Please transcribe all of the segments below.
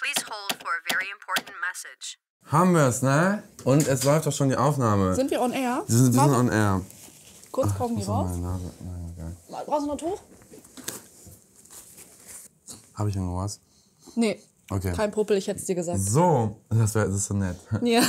Please hold for a very important message. Haben wir es, ne? Und es läuft doch schon die Aufnahme. Sind wir on air? Wir sind, wir sind on air. Kurz brauchen die raus. Nase. Nein, egal. Brauchst du noch hoch? Habe ich irgendwas? Nee. Okay. Kein Popel, ich hätte es dir gesagt. So, das, wär, das ist so nett. Ja.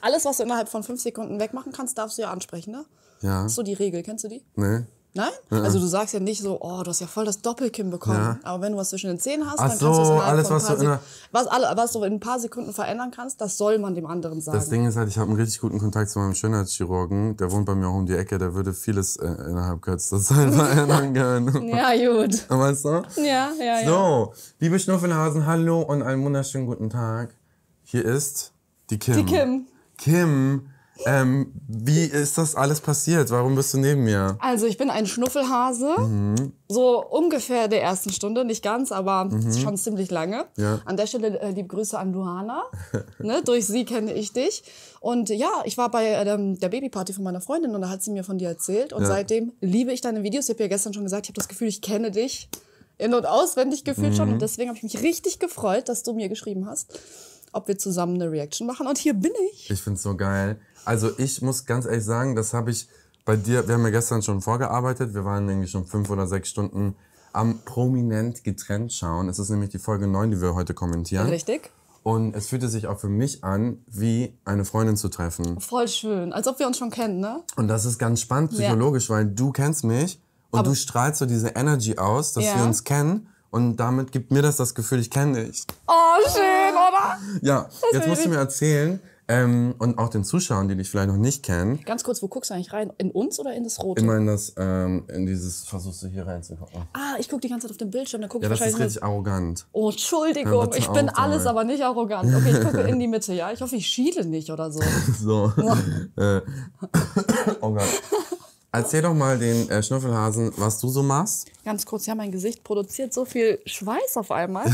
Alles, was du innerhalb von fünf Sekunden wegmachen kannst, darfst du ja ansprechen, ne? Ja. Hast du die Regel. Kennst du die? Nee. Nein? Ja. Also du sagst ja nicht so, oh, du hast ja voll das Doppelkinn bekommen. Ja. Aber wenn du was zwischen den Zehen hast, Ach dann so, kannst du es alles, was, du was, was du in ein paar Sekunden verändern kannst, das soll man dem anderen sagen. Das Ding ist halt, ich habe einen richtig guten Kontakt zu meinem Schönheitschirurgen. Der wohnt bei mir auch um die Ecke. Der würde vieles äh, innerhalb kürzester Zeit verändern können. ja, gut. Weißt du? Ja, ja, ja. So, liebe Schnuffelhasen, hallo und einen wunderschönen guten Tag. Hier ist die Kim. Die Kim. Kim ähm, wie ist das alles passiert? Warum bist du neben mir? Also ich bin ein Schnuffelhase, mhm. so ungefähr der ersten Stunde, nicht ganz, aber mhm. schon ziemlich lange. Ja. An der Stelle äh, liebe Grüße an Luana. ne? Durch sie kenne ich dich. Und ja, ich war bei ähm, der Babyparty von meiner Freundin und da hat sie mir von dir erzählt. Und ja. seitdem liebe ich deine Videos. Ich habe ja gestern schon gesagt, ich habe das Gefühl, ich kenne dich in- und auswendig gefühlt mhm. schon. Und deswegen habe ich mich richtig gefreut, dass du mir geschrieben hast ob wir zusammen eine Reaction machen. Und hier bin ich. Ich finde es so geil. Also ich muss ganz ehrlich sagen, das habe ich bei dir, wir haben ja gestern schon vorgearbeitet, wir waren irgendwie schon fünf oder sechs Stunden am prominent getrennt schauen. Es ist nämlich die Folge 9, die wir heute kommentieren. Richtig. Und es fühlte sich auch für mich an, wie eine Freundin zu treffen. Voll schön, als ob wir uns schon kennen, ne? Und das ist ganz spannend psychologisch, ja. weil du kennst mich und Aber du strahlst so diese Energy aus, dass ja. wir uns kennen. Und damit gibt mir das das Gefühl, ich kenne dich. Oh, schön, oder? Ja, das jetzt musst du mir erzählen, ähm, und auch den Zuschauern, die dich vielleicht noch nicht kennen. Ganz kurz, wo guckst du eigentlich rein? In uns oder in das Rote? Immer in das, ähm, in dieses, versuchst du hier reinzugucken. Ah, ich gucke die ganze Zeit auf den Bildschirm, da gucke ja, ich wahrscheinlich... Ja, das ist richtig arrogant. Oh, Entschuldigung, ich bin alles, aber nicht arrogant. Okay, ich gucke in die Mitte, ja? Ich hoffe, ich schiele nicht oder so. so. Äh, oh Gott. Erzähl doch mal den äh, Schnüffelhasen, was du so machst. Ganz kurz, ja, mein Gesicht produziert so viel Schweiß auf einmal.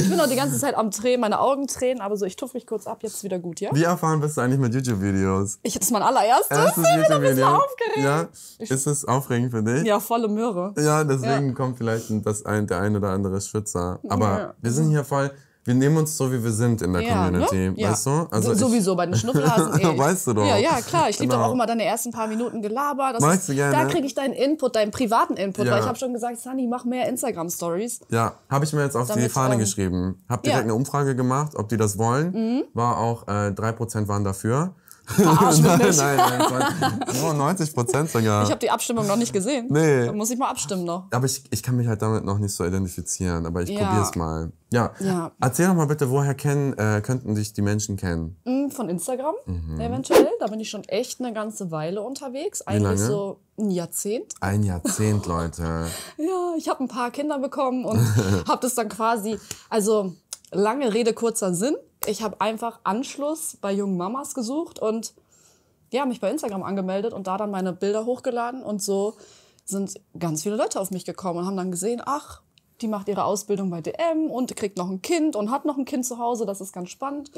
Ich bin noch die ganze Zeit am Tränen, meine Augen tränen, aber so, ich tupfe mich kurz ab, jetzt ist wieder gut, ja? Wie erfahren bist du eigentlich mit YouTube-Videos? Ich, das ist mein allererstes, ich bin ein bisschen aufgeregt. Ja? Ist es aufregend für dich? Ja, volle Möhre. Ja, deswegen ja. kommt vielleicht das ein, der ein oder andere Schwitzer. Aber ja. wir sind hier voll wir nehmen uns so, wie wir sind in der ja, ne? Community, ne? ja. du? Also so, sowieso bei den Schnufflasen. Ey. weißt du doch. Ja, ja, klar. Ich liebe genau. auch immer deine ersten paar Minuten Gelaber. Das Magst ist, du gerne? Da kriege ich deinen Input, deinen privaten Input, ja. weil ich habe schon gesagt, Sunny, mach mehr Instagram-Stories. Ja, habe ich mir jetzt auf Damit die Fahne geschrieben. Habe direkt eine Umfrage gemacht, ob die das wollen. Mhm. War auch, äh, 3% waren dafür. Verarsch nein, nein, nein. 95 Prozent sogar. Ich habe die Abstimmung noch nicht gesehen. Nee. Da muss ich mal abstimmen noch. Aber ich, ich kann mich halt damit noch nicht so identifizieren, aber ich ja. probiere es mal. Ja. ja. Erzähl doch mal bitte, woher kennen, äh, könnten dich die Menschen kennen? Hm, von Instagram mhm. eventuell. Da bin ich schon echt eine ganze Weile unterwegs. Eigentlich Wie lange? so ein Jahrzehnt. Ein Jahrzehnt, Leute. ja, ich habe ein paar Kinder bekommen und habe das dann quasi, also lange Rede, kurzer Sinn ich habe einfach Anschluss bei jungen Mamas gesucht und ja, mich bei Instagram angemeldet und da dann meine Bilder hochgeladen und so sind ganz viele Leute auf mich gekommen und haben dann gesehen, ach, die macht ihre Ausbildung bei DM und kriegt noch ein Kind und hat noch ein Kind zu Hause, das ist ganz spannend.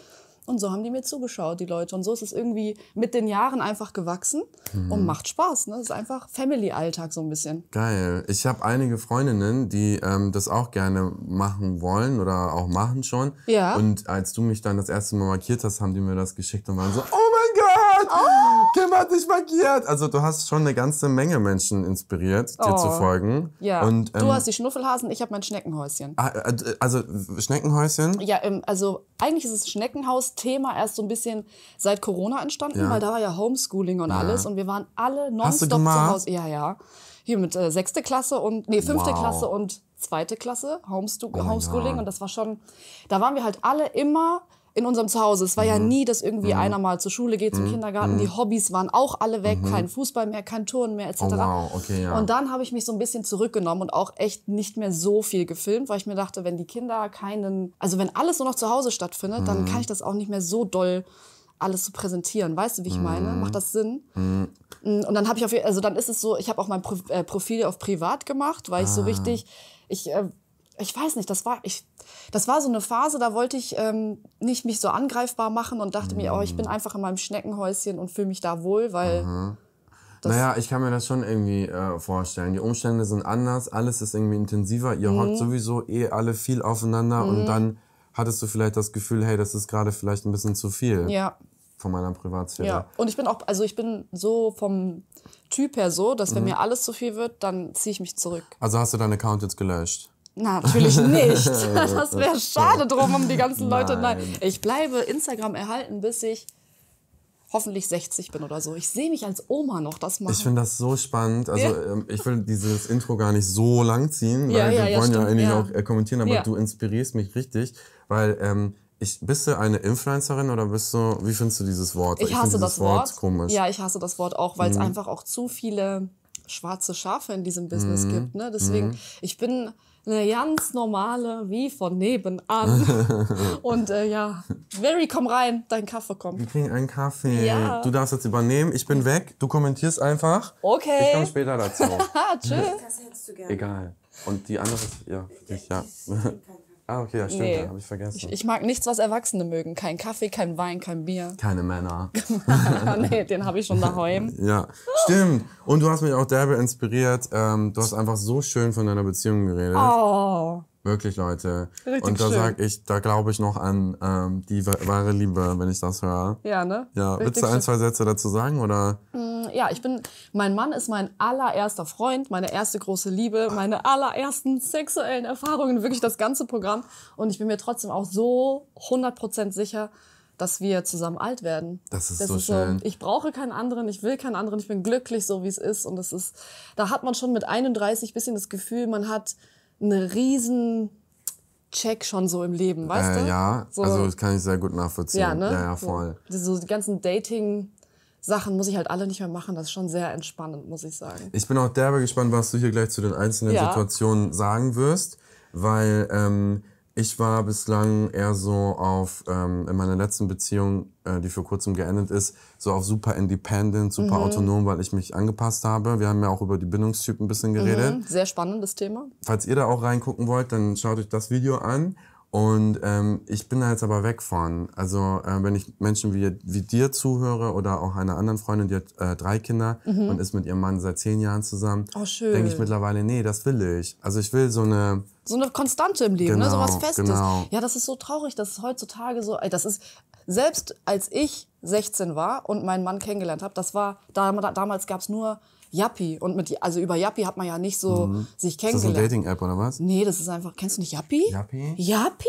Und so haben die mir zugeschaut, die Leute. Und so ist es irgendwie mit den Jahren einfach gewachsen mhm. und macht Spaß. Ne? Es ist einfach Family-Alltag so ein bisschen. Geil. Ich habe einige Freundinnen, die ähm, das auch gerne machen wollen oder auch machen schon. Ja. Und als du mich dann das erste Mal markiert hast, haben die mir das geschickt und waren so, oh mein Gott! Oh! Kim hat dich markiert. Also du hast schon eine ganze Menge Menschen inspiriert, dir oh. zu folgen. Ja. Und, ähm, du hast die Schnuffelhasen, ich habe mein Schneckenhäuschen. Ah, äh, also Schneckenhäuschen? Ja, ähm, also eigentlich ist das Schneckenhaus-Thema erst so ein bisschen seit Corona entstanden, ja. weil da war ja Homeschooling und ja. alles und wir waren alle nonstop zu Hause. Ja, ja. Hier mit äh, sechste Klasse und nee fünfte wow. Klasse und zweite Klasse oh Homeschooling oh und das war schon. Da waren wir halt alle immer in unserem Zuhause. Es war mhm. ja nie, dass irgendwie mhm. einer mal zur Schule geht, zum mhm. Kindergarten. Die mhm. Hobbys waren auch alle weg, mhm. kein Fußball mehr, kein Turnen mehr etc. Oh, wow. okay, ja. Und dann habe ich mich so ein bisschen zurückgenommen und auch echt nicht mehr so viel gefilmt, weil ich mir dachte, wenn die Kinder keinen, also wenn alles nur noch zu Hause stattfindet, dann mhm. kann ich das auch nicht mehr so doll alles zu so präsentieren. Weißt du, wie ich meine? Macht das Sinn? Mm, und dann habe ich auf, also dann ist es so, ich habe auch mein äh, Profil auf privat gemacht, weil ich so ah. richtig ich äh, ich weiß nicht, das war ich, das war so eine Phase, da wollte ich ähm, nicht mich so angreifbar machen und dachte mhm. mir, oh, ich bin mhm. einfach in meinem Schneckenhäuschen und fühle mich da wohl, weil. Mhm. naja, ich kann mir das schon irgendwie äh, vorstellen. Die Umstände sind anders, alles ist irgendwie intensiver. Ihr mhm. hockt sowieso eh alle viel aufeinander mhm. und dann hattest du vielleicht das Gefühl, hey, das ist gerade vielleicht ein bisschen zu viel. Ja. Von meiner Privatsphäre. Ja, und ich bin auch, also ich bin so vom Typ her so, dass wenn mhm. mir alles zu viel wird, dann ziehe ich mich zurück. Also hast du deinen Account jetzt gelöscht? Natürlich nicht. Das wäre schade drum um die ganzen Leute. Nein. Nein. Ich bleibe Instagram erhalten, bis ich hoffentlich 60 bin oder so. Ich sehe mich als Oma noch das machen. Ich finde das so spannend. Also ja. Ähm, ich will dieses Intro gar nicht so lang ziehen, weil ja, wir wollen ja eigentlich auch äh, kommentieren, aber du inspirierst mich richtig, weil ähm, ich, bist du eine Influencerin oder bist du, wie findest du dieses Wort? Ich, ich hasse das Wort. Wort. komisch. Ja, ich hasse das Wort auch, weil es mhm. einfach auch zu viele schwarze Schafe in diesem Business mhm. gibt. Ne? Mhm. Deswegen, mhm. ich bin eine ganz normale, wie von nebenan. und äh, ja, Mary, komm rein, dein Kaffee kommt. Wir kriegen einen Kaffee. Ja. Du darfst jetzt übernehmen. Ich bin weg. Du kommentierst einfach. Okay. Ich komme später dazu. Tschüss. Das hättest du gerne. Egal. Und die andere ist, ja, für dich, ja. Ah, okay, das stimmt, nee. habe ich vergessen. Ich, ich, mag nichts, was Erwachsene mögen. Kein Kaffee, kein Wein, kein Bier. Keine Männer. nee, den habe ich schon daheim. ja, stimmt. Und du hast mich auch derbe inspiriert. Ähm, du hast einfach so schön von deiner Beziehung geredet. Oh. Wirklich, Leute. Richtig und da schön. sag ich, da glaube ich noch an ähm, die wahre Liebe, wenn ich das höre. Ja, ne? Ja, Richtig willst du ein, zwei Sätze dazu sagen oder? Mm, ja, ich bin, mein Mann ist mein allererster Freund, meine erste große Liebe, meine allerersten sexuellen Erfahrungen, wirklich das ganze Programm. Und ich bin mir trotzdem auch so 100% sicher, dass wir zusammen alt werden. Das ist das so ist schön. ich brauche keinen anderen, ich will keinen anderen, ich bin glücklich so, wie es ist. Und das ist, da hat man schon mit 31 ein bisschen das Gefühl, man hat eine riesen Check schon so im Leben, weißt äh, du? Ja, so. also das kann ich sehr gut nachvollziehen. Ja, ne? ja, ja voll. So, so die ganzen Dating- Sachen muss ich halt alle nicht mehr machen. Das ist schon sehr entspannend, muss ich sagen. Ich bin auch derbe gespannt, was du hier gleich zu den einzelnen ja. Situationen sagen wirst, weil ähm, ich war bislang eher so auf, ähm, in meiner letzten Beziehung, äh, die vor kurzem geendet ist, so auf super independent, super mhm. autonom, weil ich mich angepasst habe. Wir haben ja auch über die Bindungstypen ein bisschen geredet. Mhm. Sehr spannendes Thema. Falls ihr da auch reingucken wollt, dann schaut euch das Video an. Und ähm, ich bin da jetzt aber weg von. Also äh, wenn ich Menschen wie, wie dir zuhöre oder auch einer anderen Freundin, die hat äh, drei Kinder mhm. und ist mit ihrem Mann seit zehn Jahren zusammen, oh, denke ich mittlerweile, nee, das will ich. Also ich will so eine... So eine Konstante im Leben, genau, ne? so was genau, Festes. Genau. Ja, das ist so traurig, dass es heutzutage so... Das ist, selbst als ich 16 war und meinen Mann kennengelernt habe, das war, damals gab es nur Yappi. Und mit, also über Yappi hat man ja nicht so mhm. sich kennengelernt. Ist das eine Dating-App oder was? Nee, das ist einfach, kennst du nicht Yappi? Yappi? Yappi?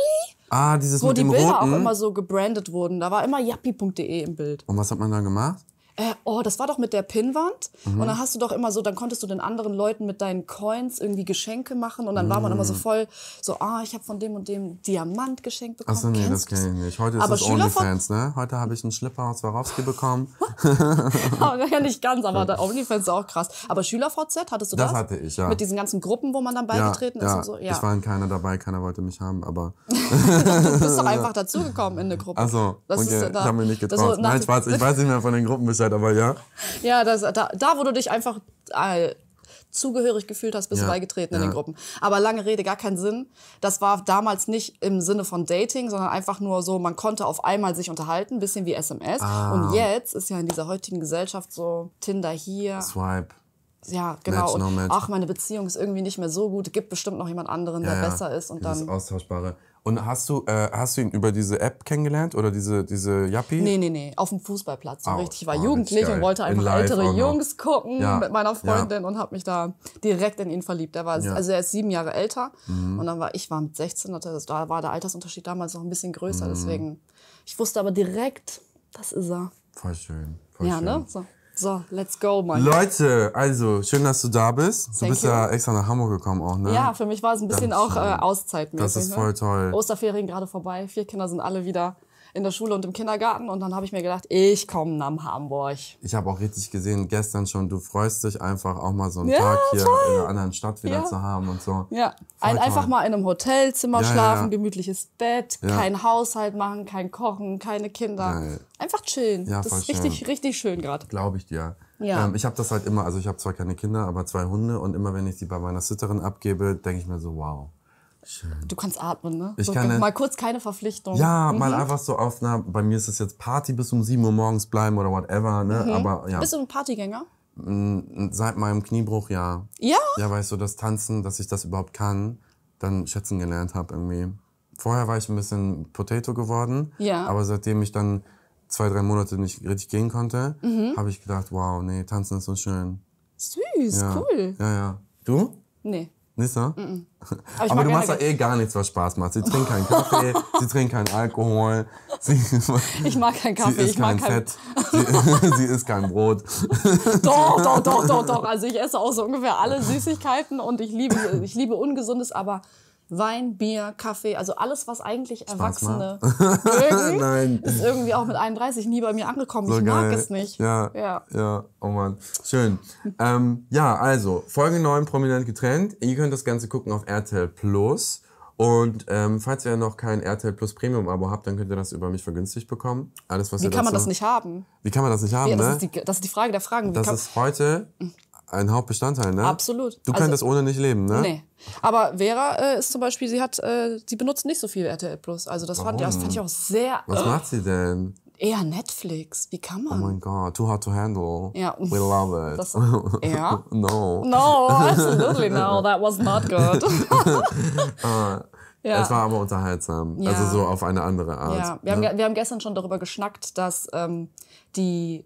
Ah, dieses Wo mit die dem Bilder Roten? auch immer so gebrandet wurden. Da war immer yappi.de im Bild. Und was hat man da gemacht? äh, oh, das war doch mit der Pinnwand. Mhm. Und dann hast du doch immer so, dann konntest du den anderen Leuten mit deinen Coins irgendwie Geschenke machen. Und dann mhm. war man immer so mhm. voll, so, ah, oh, ich habe von dem und dem Diamant geschenkt bekommen. Achso, nee, das kenne ich nicht. Heute ist aber das OnlyFans, ne? Heute habe ich einen Schlipper aus Warowski bekommen. ja, nicht ganz, aber der OnlyFans ist auch krass. Aber SchülerVZ, hattest du das? Das hatte ich, ja. Mit diesen ganzen Gruppen, wo man dann beigetreten ja, ist ja. und so. Ja, ich war in keiner dabei, keiner wollte mich haben, aber... du bist doch einfach dazugekommen in eine Gruppe. Achso, okay. ich habe mich nicht getraut. Nein, Spaß, ich weiß nicht mehr von den Gruppen Bescheid. Möglichkeit, aber ja. Ja, das, da, da, wo du dich einfach äh, zugehörig gefühlt hast, bist ja. beigetreten ja. in den Gruppen. Aber lange Rede, gar keinen Sinn. Das war damals nicht im Sinne von Dating, sondern einfach nur so, man konnte auf einmal sich unterhalten, ein bisschen wie SMS. Ah. Und jetzt ist ja in dieser heutigen Gesellschaft so Tinder hier. Swipe. Ja, genau. Match, no match. Und, ach, meine Beziehung ist irgendwie nicht mehr so gut. Gibt bestimmt noch jemand anderen, ja, der besser ist. Und dann. Austauschbare. Und hast du, äh, hast du ihn über diese App kennengelernt oder diese, diese Yappi? Nee, nee, nee, auf dem Fußballplatz. Oh, richtig, ich war oh, jugendlich und wollte einfach ältere Jungs gucken ja. mit meiner Freundin ja. und habe mich da direkt in ihn verliebt. Er war, ja. also er ist sieben Jahre älter mhm. und dann war ich war mit 16, also da war der Altersunterschied damals noch ein bisschen größer, mhm. deswegen. Ich wusste aber direkt, das ist er. Voll schön, voll ja, schön. Ne? So. So, let's go, Mann. Leute, also schön, dass du da bist. Thank du bist you. ja extra nach Hamburg gekommen auch, ne? Ja, für mich war es ein bisschen das auch äh, Auszeit. Das ist ne? voll toll. Osterferien gerade vorbei, vier Kinder sind alle wieder in der Schule und im Kindergarten. Und dann habe ich mir gedacht, ich komme nach Hamburg. Ich habe auch richtig gesehen, gestern schon, du freust dich einfach auch mal so einen ja, Tag hier voll. in einer anderen Stadt wieder ja. zu haben und so. Ja, Ein, einfach mal in einem Hotelzimmer schlafen, gemütliches Bett, kein Haushalt machen, kein Kochen, keine Kinder. Einfach chillen. das ist richtig, schön. richtig schön gerade. Glaube ich dir. Ja. Ähm, ich habe das halt immer, also ich habe zwar keine Kinder, aber zwei Hunde und immer wenn ich sie bei meiner Sitterin abgebe, denke ich mir so, wow. Schön. Du kannst atmen, ne? Ich so, kann mal halt kurz keine Verpflichtung. Ja, mhm. mal einfach so auf einer, bei mir ist es jetzt Party bis um 7 Uhr morgens bleiben oder whatever, ne? Mhm. Aber ja. Bist du ein Partygänger? Mm, seit meinem Kniebruch ja. Ja? Ja, weil ich so das Tanzen, dass ich das überhaupt kann, dann schätzen gelernt habe irgendwie. Vorher war ich ein bisschen Potato geworden, ja. aber seitdem ich dann zwei, drei Monate nicht richtig gehen konnte, mhm. habe ich gedacht, wow, nee, tanzen ist so schön. Süß, ja. cool. Ja, ja. Du? Nee. Nicht so? Mm -mm. Aber, Aber du machst ja eh gar nichts, was Spaß macht. Sie trinkt keinen Kaffee, sie trinkt keinen Alkohol. Sie, ich mag keinen Kaffee, ich kein mag kein Fett. sie, sie isst kein Brot. Doch, doch, doch, doch, doch. Also ich esse auch so ungefähr alle Süßigkeiten und ich liebe, ich liebe Ungesundes, aber Wein, Bier, Kaffee, also alles, was eigentlich Erwachsene Nein. ist irgendwie auch mit 31 nie bei mir angekommen. So ich geil. mag es nicht. Ja, ja, ja. oh Mann. Schön. ähm, ja, also, Folge 9 prominent getrennt. Ihr könnt das Ganze gucken auf RTL Plus. Und ähm, falls ihr noch kein RTL Plus Premium Abo habt, dann könnt ihr das über mich vergünstigt bekommen. Alles, was wie ihr kann dazu, man das nicht haben? Wie kann man das nicht haben? Ja, das, ne? ist die, das ist die Frage der Fragen. Wie das ist heute hm ein Hauptbestandteil, ne? Absolut. Du also, kannst das ohne nicht leben, ne? Nee. Aber Vera äh, ist zum Beispiel, sie hat, äh, sie benutzt nicht so viel RTL Plus. Also das fand, das fand ich auch sehr. Was äh, macht sie denn? Eher Netflix. Wie kann man? Oh mein Gott, too hard to handle. Ja. We love it. Das, ja? no. No, absolutely no. That was not good. uh, ja. Es war aber unterhaltsam. Ja. Also so auf eine andere Art. Ja. Wir, ne? haben, wir haben gestern schon darüber geschnackt, dass ähm, die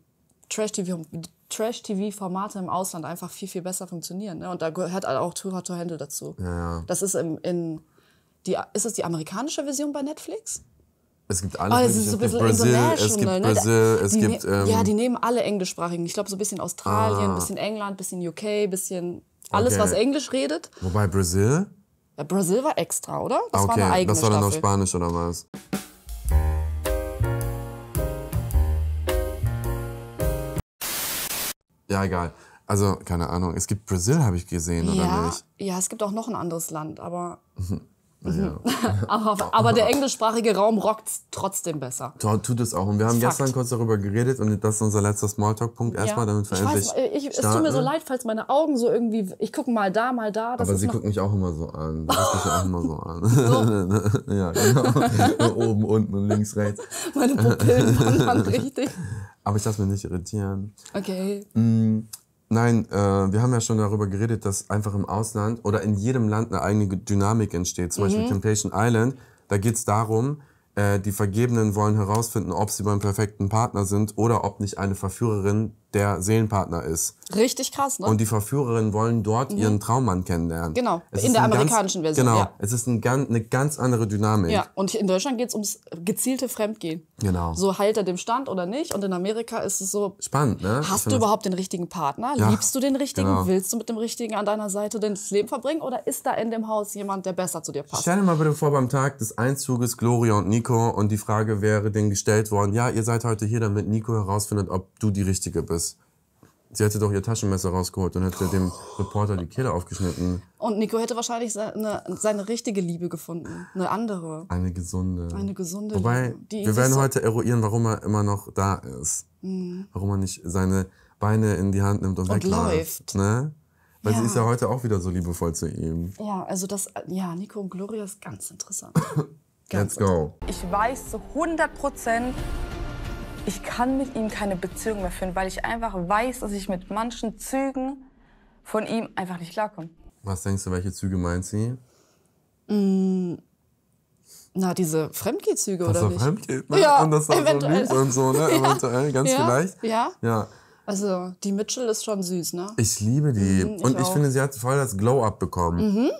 Trash-TV Trash-TV-Formate im Ausland einfach viel, viel besser funktionieren. Ne? Und da gehört halt auch Too Hot to Handle dazu. Ja. Das ist im, in, die, ist es die amerikanische Version bei Netflix? Es gibt alle. Oh, es ist so ein bisschen Brasil, es gibt ne? Brasil, es die gibt. Ne, ähm, ja, die nehmen alle englischsprachigen. Ich glaube, so ein bisschen Australien, ein ah. bisschen England, ein bisschen UK, ein bisschen alles, okay. was Englisch redet. Wobei Brasil? Ja, Brasil war extra, oder? Das okay, war eine eigene das war dann Staffel. auf Spanisch oder was? Ja, egal. Also, keine Ahnung. Es gibt Brasil, habe ich gesehen, ja, oder nicht? Ja, es gibt auch noch ein anderes Land, aber. Mhm. Also, ja. aber, aber, der englischsprachige Raum rockt trotzdem besser. Tut es auch. Und wir haben Fakt. gestern kurz darüber geredet und das ist unser letzter Smalltalk-Punkt erstmal, ja. damit wir ich endlich weiß, äh, ich, Es tut mir so leid, falls meine Augen so irgendwie, ich gucke mal da, mal da. aber sie guckt mich auch immer so an. Sie guckst mich auch immer so an. So. ja, genau. Oben, unten und links, rechts. Meine Pupillen wandern richtig. Aber ich lasse mich nicht irritieren. Okay. Mm, Nein, äh, wir haben ja schon darüber geredet, dass einfach im Ausland oder in jedem Land eine eigene Dynamik entsteht. Zum mhm. Beispiel Temptation Island, da geht es darum, äh, die Vergebenen wollen herausfinden, ob sie beim perfekten Partner sind oder ob nicht eine Verführerin der Seelenpartner ist. Richtig krass, ne? Und die Verführerinnen wollen dort mhm. ihren Traummann kennenlernen. Genau, es in der amerikanischen ganz, Version. Genau, ja. es ist ein, eine ganz andere Dynamik. Ja, und in Deutschland geht es ums gezielte Fremdgehen. Genau. So halt er dem Stand oder nicht. Und in Amerika ist es so. Spannend, ne? Hast du überhaupt den richtigen Partner? Ja, Liebst du den richtigen? Genau. Willst du mit dem richtigen an deiner Seite das Leben verbringen? Oder ist da in dem Haus jemand, der besser zu dir passt? Stell dir mal bitte vor, beim Tag des Einzuges Gloria und Nico und die Frage wäre denen gestellt worden: Ja, ihr seid heute hier, damit Nico herausfindet, ob du die richtige bist. Sie hätte doch ihr Taschenmesser rausgeholt und hätte dem Reporter die Kehle aufgeschnitten. Und Nico hätte wahrscheinlich seine, seine richtige Liebe gefunden. Eine andere. Eine gesunde. Eine gesunde Wobei, Liebe. Die, wir werden heute eruieren, warum er immer noch da ist. Mhm. Warum er nicht seine Beine in die Hand nimmt und, und wegläuft. Ne? Weil ja. sie ist ja heute auch wieder so liebevoll zu ihm. Ja, also das, ja, Nico und Gloria ist ganz interessant. ganz Let's go. Ich weiß zu 100 Prozent, ich kann mit ihm keine Beziehung mehr führen, weil ich einfach weiß, dass ich mit manchen Zügen von ihm einfach nicht klarkomme. Was denkst du, welche Züge meint sie? Mm, na, diese Fremdgehzüge, oder nicht? Fremdgeht, ne? Ja, und das eventuell. So und so, ne? ja. Eventuell, ganz ja. vielleicht. Ja. ja. Also, die Mitchell ist schon süß, ne? Ich liebe die. Mhm, ich und ich auch. finde, sie hat voll das Glow-Up bekommen. Mhm.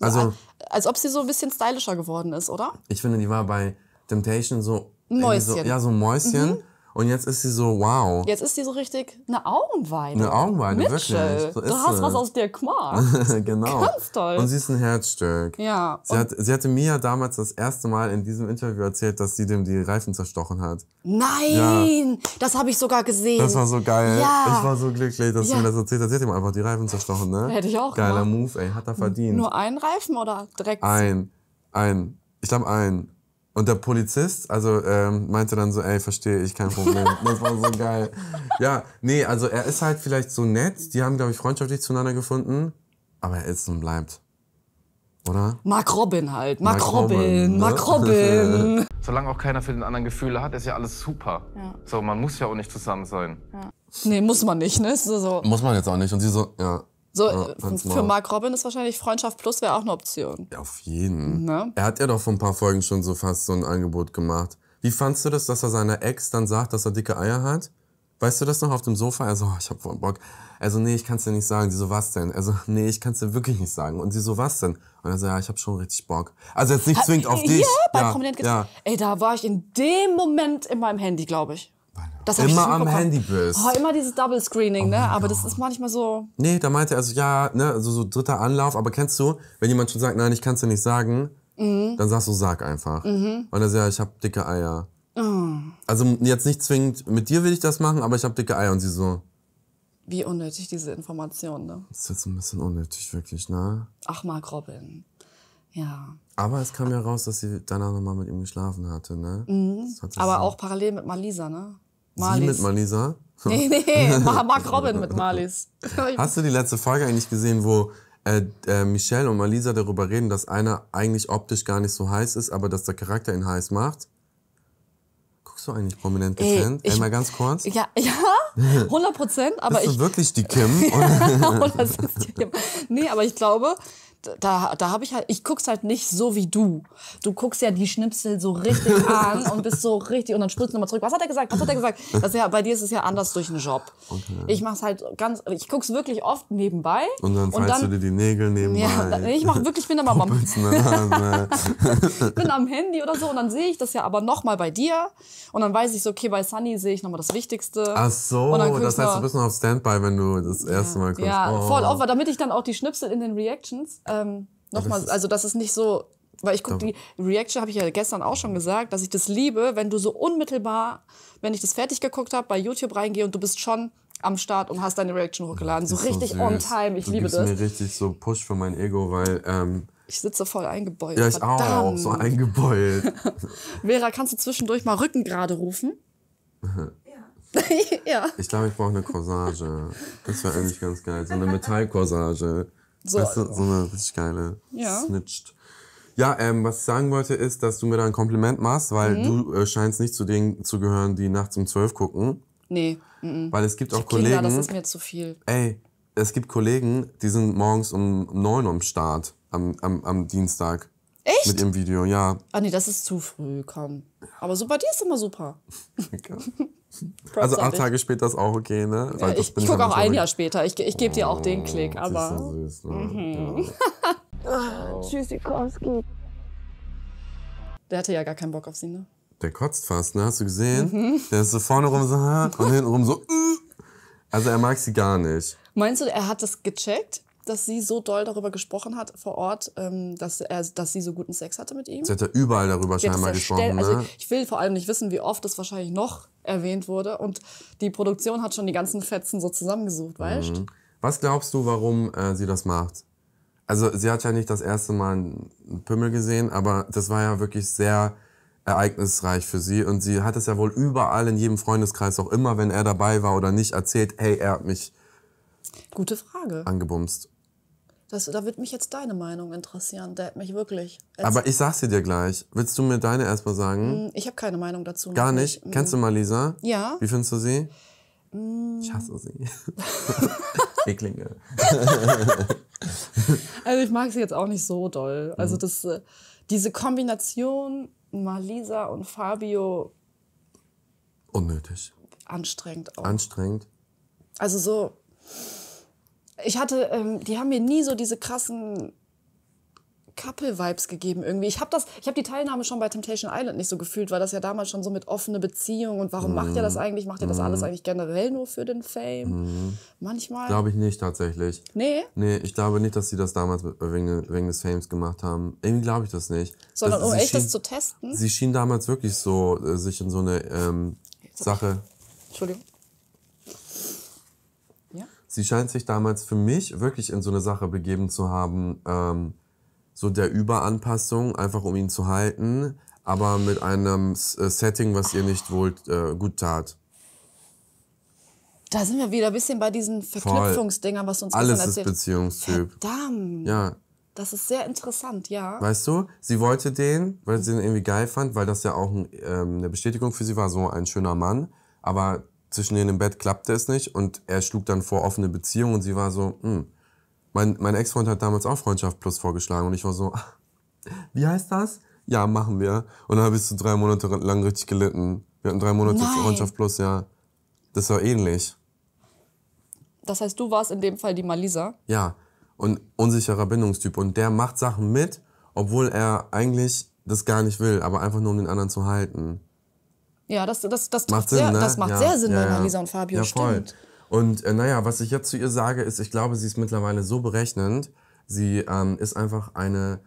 Also, als, als ob sie so ein bisschen stylischer geworden ist, oder? Ich finde, die war bei Temptation so Mäuschen. So, ja, so ein Mäuschen. Mhm. Und jetzt ist sie so, wow. Jetzt ist sie so richtig eine Augenweide. Eine Augenweide, Mitchell, wirklich. So du hast sie. was aus dir gemacht. genau. Ganz toll. Und sie ist ein Herzstück. Ja. Sie, hat, sie hatte mir damals das erste Mal in diesem Interview erzählt, dass sie dem die Reifen zerstochen hat. Nein! Ja. Das habe ich sogar gesehen. Das war so geil. Ja. Ich war so glücklich, dass ja. sie mir das erzählt hat. Sie hat ihm einfach die Reifen zerstochen, ne? Hätte ich auch Geiler gemacht. Move, ey. Hat er verdient. Nur einen Reifen oder direkt? Ein. Ein. Ich glaube, ein. Und der Polizist, also ähm, meinte dann so, ey, verstehe ich, kein Problem. Das war so geil. Ja, nee, also er ist halt vielleicht so nett. Die haben, glaube ich, freundschaftlich zueinander gefunden. Aber er ist und bleibt. Oder? Mark Robin halt. Mark, Mark Robin. Robin ne? Mark Robin. Solange auch keiner für den anderen Gefühle hat, ist ja alles super. Ja. So, man muss ja auch nicht zusammen sein. Ja. Nee, muss man nicht, ne? So, so. Muss man jetzt auch nicht. Und sie so, ja. So, ja, äh, für Mark Robin ist wahrscheinlich Freundschaft Plus wäre auch eine Option. Ja, auf jeden. Na? Ne? Er hat ja doch vor ein paar Folgen schon so fast so ein Angebot gemacht. Wie fandst du das, dass er seiner Ex dann sagt, dass er dicke Eier hat? Weißt du das noch auf dem Sofa? Also, oh, ich hab voll Bock. Also, nee, ich kann's dir nicht sagen. Sie so, was denn? Also, nee, ich kann's dir wirklich nicht sagen. Und sie so, was denn? Und er so, ja, ich hab schon richtig Bock. Also, jetzt nicht zwingend auf dich. Ja, bei ja, Prominent ja. Ey, da war ich in dem Moment in meinem Handy, glaube ich. Das immer am Handy bist. Oh, immer dieses Double Screening, oh ne? Aber das ist manchmal so. Nee, da meinte er also ja, ne, also so dritter Anlauf. Aber kennst du, wenn jemand schon sagt, nein, ich kann es dir nicht sagen, mhm. dann sagst du, sag einfach. Mhm. Und er sagt, ja, ich habe dicke Eier. Oh. Also jetzt nicht zwingend, mit dir will ich das machen, aber ich habe dicke Eier. Und sie so. Wie unnötig diese Information, ne? Das ist jetzt ein bisschen unnötig, wirklich, ne? Ach, Mark Robin. Ja. Aber es kam ja raus, dass sie danach nochmal mit ihm geschlafen hatte, ne? Mhm. Hatte aber auch parallel mit Malisa, ne? Marlies. Sie mit Malisa? Nee, nee, Mark Robin mit Marlies. Hast du die letzte Folge eigentlich gesehen, wo äh, äh, Michelle und Malisa darüber reden, dass einer eigentlich optisch gar nicht so heiß ist, aber dass der Charakter ihn heiß macht? Guckst du eigentlich prominent Ey, Fan? Einmal ganz kurz. Ja, ja 100 Prozent. Aber Bist ich, du wirklich die Kim? Oder? Oder ist die Kim? Nee, aber ich glaube, da, da habe ich halt, ich guck's halt nicht so wie du. Du guckst ja die Schnipsel so richtig an und bist so richtig und dann spritzt du nochmal zurück. Was hat er gesagt? Was hat er gesagt? Das ist ja, bei dir ist es ja anders durch den Job. Okay. Ich mach's halt ganz, ich guck's wirklich oft nebenbei. Und dann fällst du dir die Nägel nebenbei. Ja, ich mach wirklich, ich bin aber am, bin am Handy oder so und dann sehe ich das ja aber nochmal bei dir und dann weiß ich so, okay, bei Sunny sehe ich nochmal das Wichtigste. Ach so, das heißt, du bist noch auf Standby, wenn du das erste Mal guckst. Ja, oh. voll oft, damit ich dann auch die Schnipsel in den Reactions, ähm, nochmal, also das ist nicht so, weil ich gucke die Reaction, habe ich ja gestern auch schon gesagt, dass ich das liebe, wenn du so unmittelbar, wenn ich das fertig geguckt habe, bei YouTube reingehe und du bist schon am Start und hast deine Reaction hochgeladen. So richtig so on time, ich du liebe gibst das. Das ist mir richtig so Push für mein Ego, weil... Ähm, ich sitze voll eingebeult. Ja, ich Verdammt. auch, so eingebeult. Vera, kannst du zwischendurch mal Rücken gerade rufen? ja. Ich glaube, ich brauche eine Corsage. Das wäre eigentlich ganz geil. So eine Metallcorsage. So, weißt du, so eine richtig geile ja. Snitched. Ja, ähm, was ich sagen wollte ist, dass du mir da ein Kompliment machst, weil mhm. du äh, scheinst nicht zu denen zu gehören, die nachts um zwölf gucken. Nee. M -m. Weil es gibt auch Kinder, Kollegen. das ist mir zu viel. Ey, es gibt Kollegen, die sind morgens um neun am Start, am, am, am Dienstag. Echt? Mit dem Video, ja. Ah nee, das ist zu früh, komm. Aber so bei dir ist immer super. also acht Tage später ist auch okay, ne? Ja, ich gucke auch ein Jahr später. Ich, ich gebe dir auch den oh, Klick, aber. Süß, ne? mhm. ja. Tschüss, Sikorski. Der hatte ja gar keinen Bock auf sie, ne? Der kotzt fast, ne? Hast du gesehen? Mhm. Der ist so vorne rum so und hinten rum so. Äh. Also er mag sie gar nicht. Meinst du, er hat das gecheckt? dass sie so doll darüber gesprochen hat vor Ort, ähm, dass, er, dass sie so guten Sex hatte mit ihm. Sie hat ja überall darüber sie scheinbar gesprochen. Also, ne? Also ich will vor allem nicht wissen, wie oft das wahrscheinlich noch erwähnt wurde. Und die Produktion hat schon die ganzen Fetzen so zusammengesucht, weißt mhm. Was glaubst du, warum äh, sie das macht? Also sie hat ja nicht das erste Mal einen Pümmel gesehen, aber das war ja wirklich sehr ereignisreich für sie. Und sie hat es ja wohl überall in jedem Freundeskreis, auch immer, wenn er dabei war oder nicht, erzählt, hey, er hat mich... Gute Frage. Angebumst. Das, da würde mich jetzt deine Meinung interessieren, Dad, mich wirklich. Jetzt Aber ich sag's dir gleich. Willst du mir deine erstmal sagen? Mm, ich habe keine Meinung dazu. Gar nicht? nicht. Mm. Kennst du mal Lisa? Ja. Wie findest du sie? Mm. Ich hasse sie. ich Eklinge. also ich mag sie jetzt auch nicht so doll. Also mhm. das, äh, diese Kombination Malisa und Fabio. Unnötig. Anstrengend auch. Anstrengend. Also so ich hatte, ähm, die haben mir nie so diese krassen Couple-Vibes gegeben irgendwie. Ich habe das, die Teilnahme schon bei Temptation Island nicht so gefühlt, weil das ja damals schon so mit offene Beziehung und warum mm. macht ihr das mhm. eigentlich? Macht ihr das alles mhm. eigentlich generell nur für den Fame? Mm. Manchmal. Glaube ich nicht tatsächlich. Nee? Nee, ich glaube nicht, dass sie das damals wegen, wegen des Fames gemacht haben. Irgendwie glaube ich das nicht. Sondern das, um echt schien, das zu testen? Sie schien damals wirklich so, äh, sich in so eine ähm, Sache... Entschuldigung sie scheint sich damals für mich wirklich in so eine Sache begeben zu haben, ähm, so der Überanpassung, einfach um ihn zu halten, aber mit einem S äh, Setting, was ihr nicht wohl äh, gut tat. Da sind wir wieder ein bisschen bei diesen Verknüpfungsdingern, was uns Alles erzählt. ist Beziehungstyp. Verdammt. Ja. Das ist sehr interessant, ja. Weißt du, sie wollte den, weil sie den irgendwie geil fand, weil das ja auch ein, ähm, eine Bestätigung für sie war, so ein schöner Mann. Aber zwischen denen im Bett klappte es nicht und er schlug dann vor offene Beziehung und sie war so, hm. Mein, mein Ex-Freund hat damals auch Freundschaft Plus vorgeschlagen und ich war so, wie heißt das? Ja, machen wir. Und dann habe ich so drei Monate lang richtig gelitten. Wir hatten drei Monate Nein. Freundschaft Plus, ja. Das war ähnlich. Das heißt, du warst in dem Fall die Malisa? Ja. Und unsicherer Bindungstyp. Und der macht Sachen mit, obwohl er eigentlich das gar nicht will, aber einfach nur um den anderen zu halten. Ja, das, das, das macht, Sinn, sehr, ne? das macht ja. sehr Sinn ja, bei ja. Marisa und Fabio, ja, voll. stimmt. Und äh, naja, was ich jetzt zu ihr sage, ist, ich glaube, sie ist mittlerweile so berechnend. Sie ähm, ist einfach eine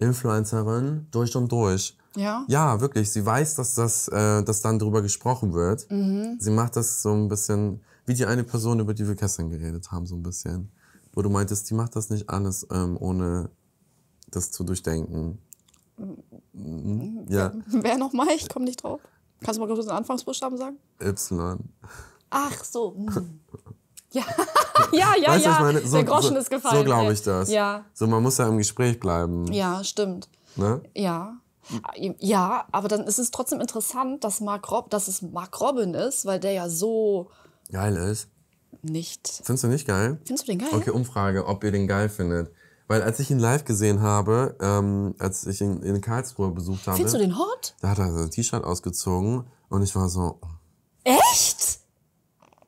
Influencerin durch und durch. Ja? Ja, wirklich. Sie weiß, dass, das, äh, dass dann darüber gesprochen wird. Mhm. Sie macht das so ein bisschen, wie die eine Person, über die wir gestern geredet haben, so ein bisschen. Wo du meintest, die macht das nicht alles, ähm, ohne das zu durchdenken. Mhm. Ja. Wer nochmal? Ich komme nicht drauf. Kannst du mal kurz den Anfangsbuchstaben sagen? Y. Ach so. Hm. Ja, ja, ja, weißt, ja. So, Der Groschen so, ist gefallen. So glaube ich das. Ja. So, man muss ja im Gespräch bleiben. Ja, stimmt. Ne? Ja. Ja, aber dann ist es trotzdem interessant, dass, Mark Rob, dass es Mark Robin ist, weil der ja so. Geil ist. Nicht. Findest du nicht geil? Findest du den geil? Okay, Umfrage, ob ihr den geil findet. Weil als ich ihn live gesehen habe, ähm, als ich ihn in Karlsruhe besucht habe. Findest du den hot? Da hat er so ein T-Shirt ausgezogen und ich war so. Echt?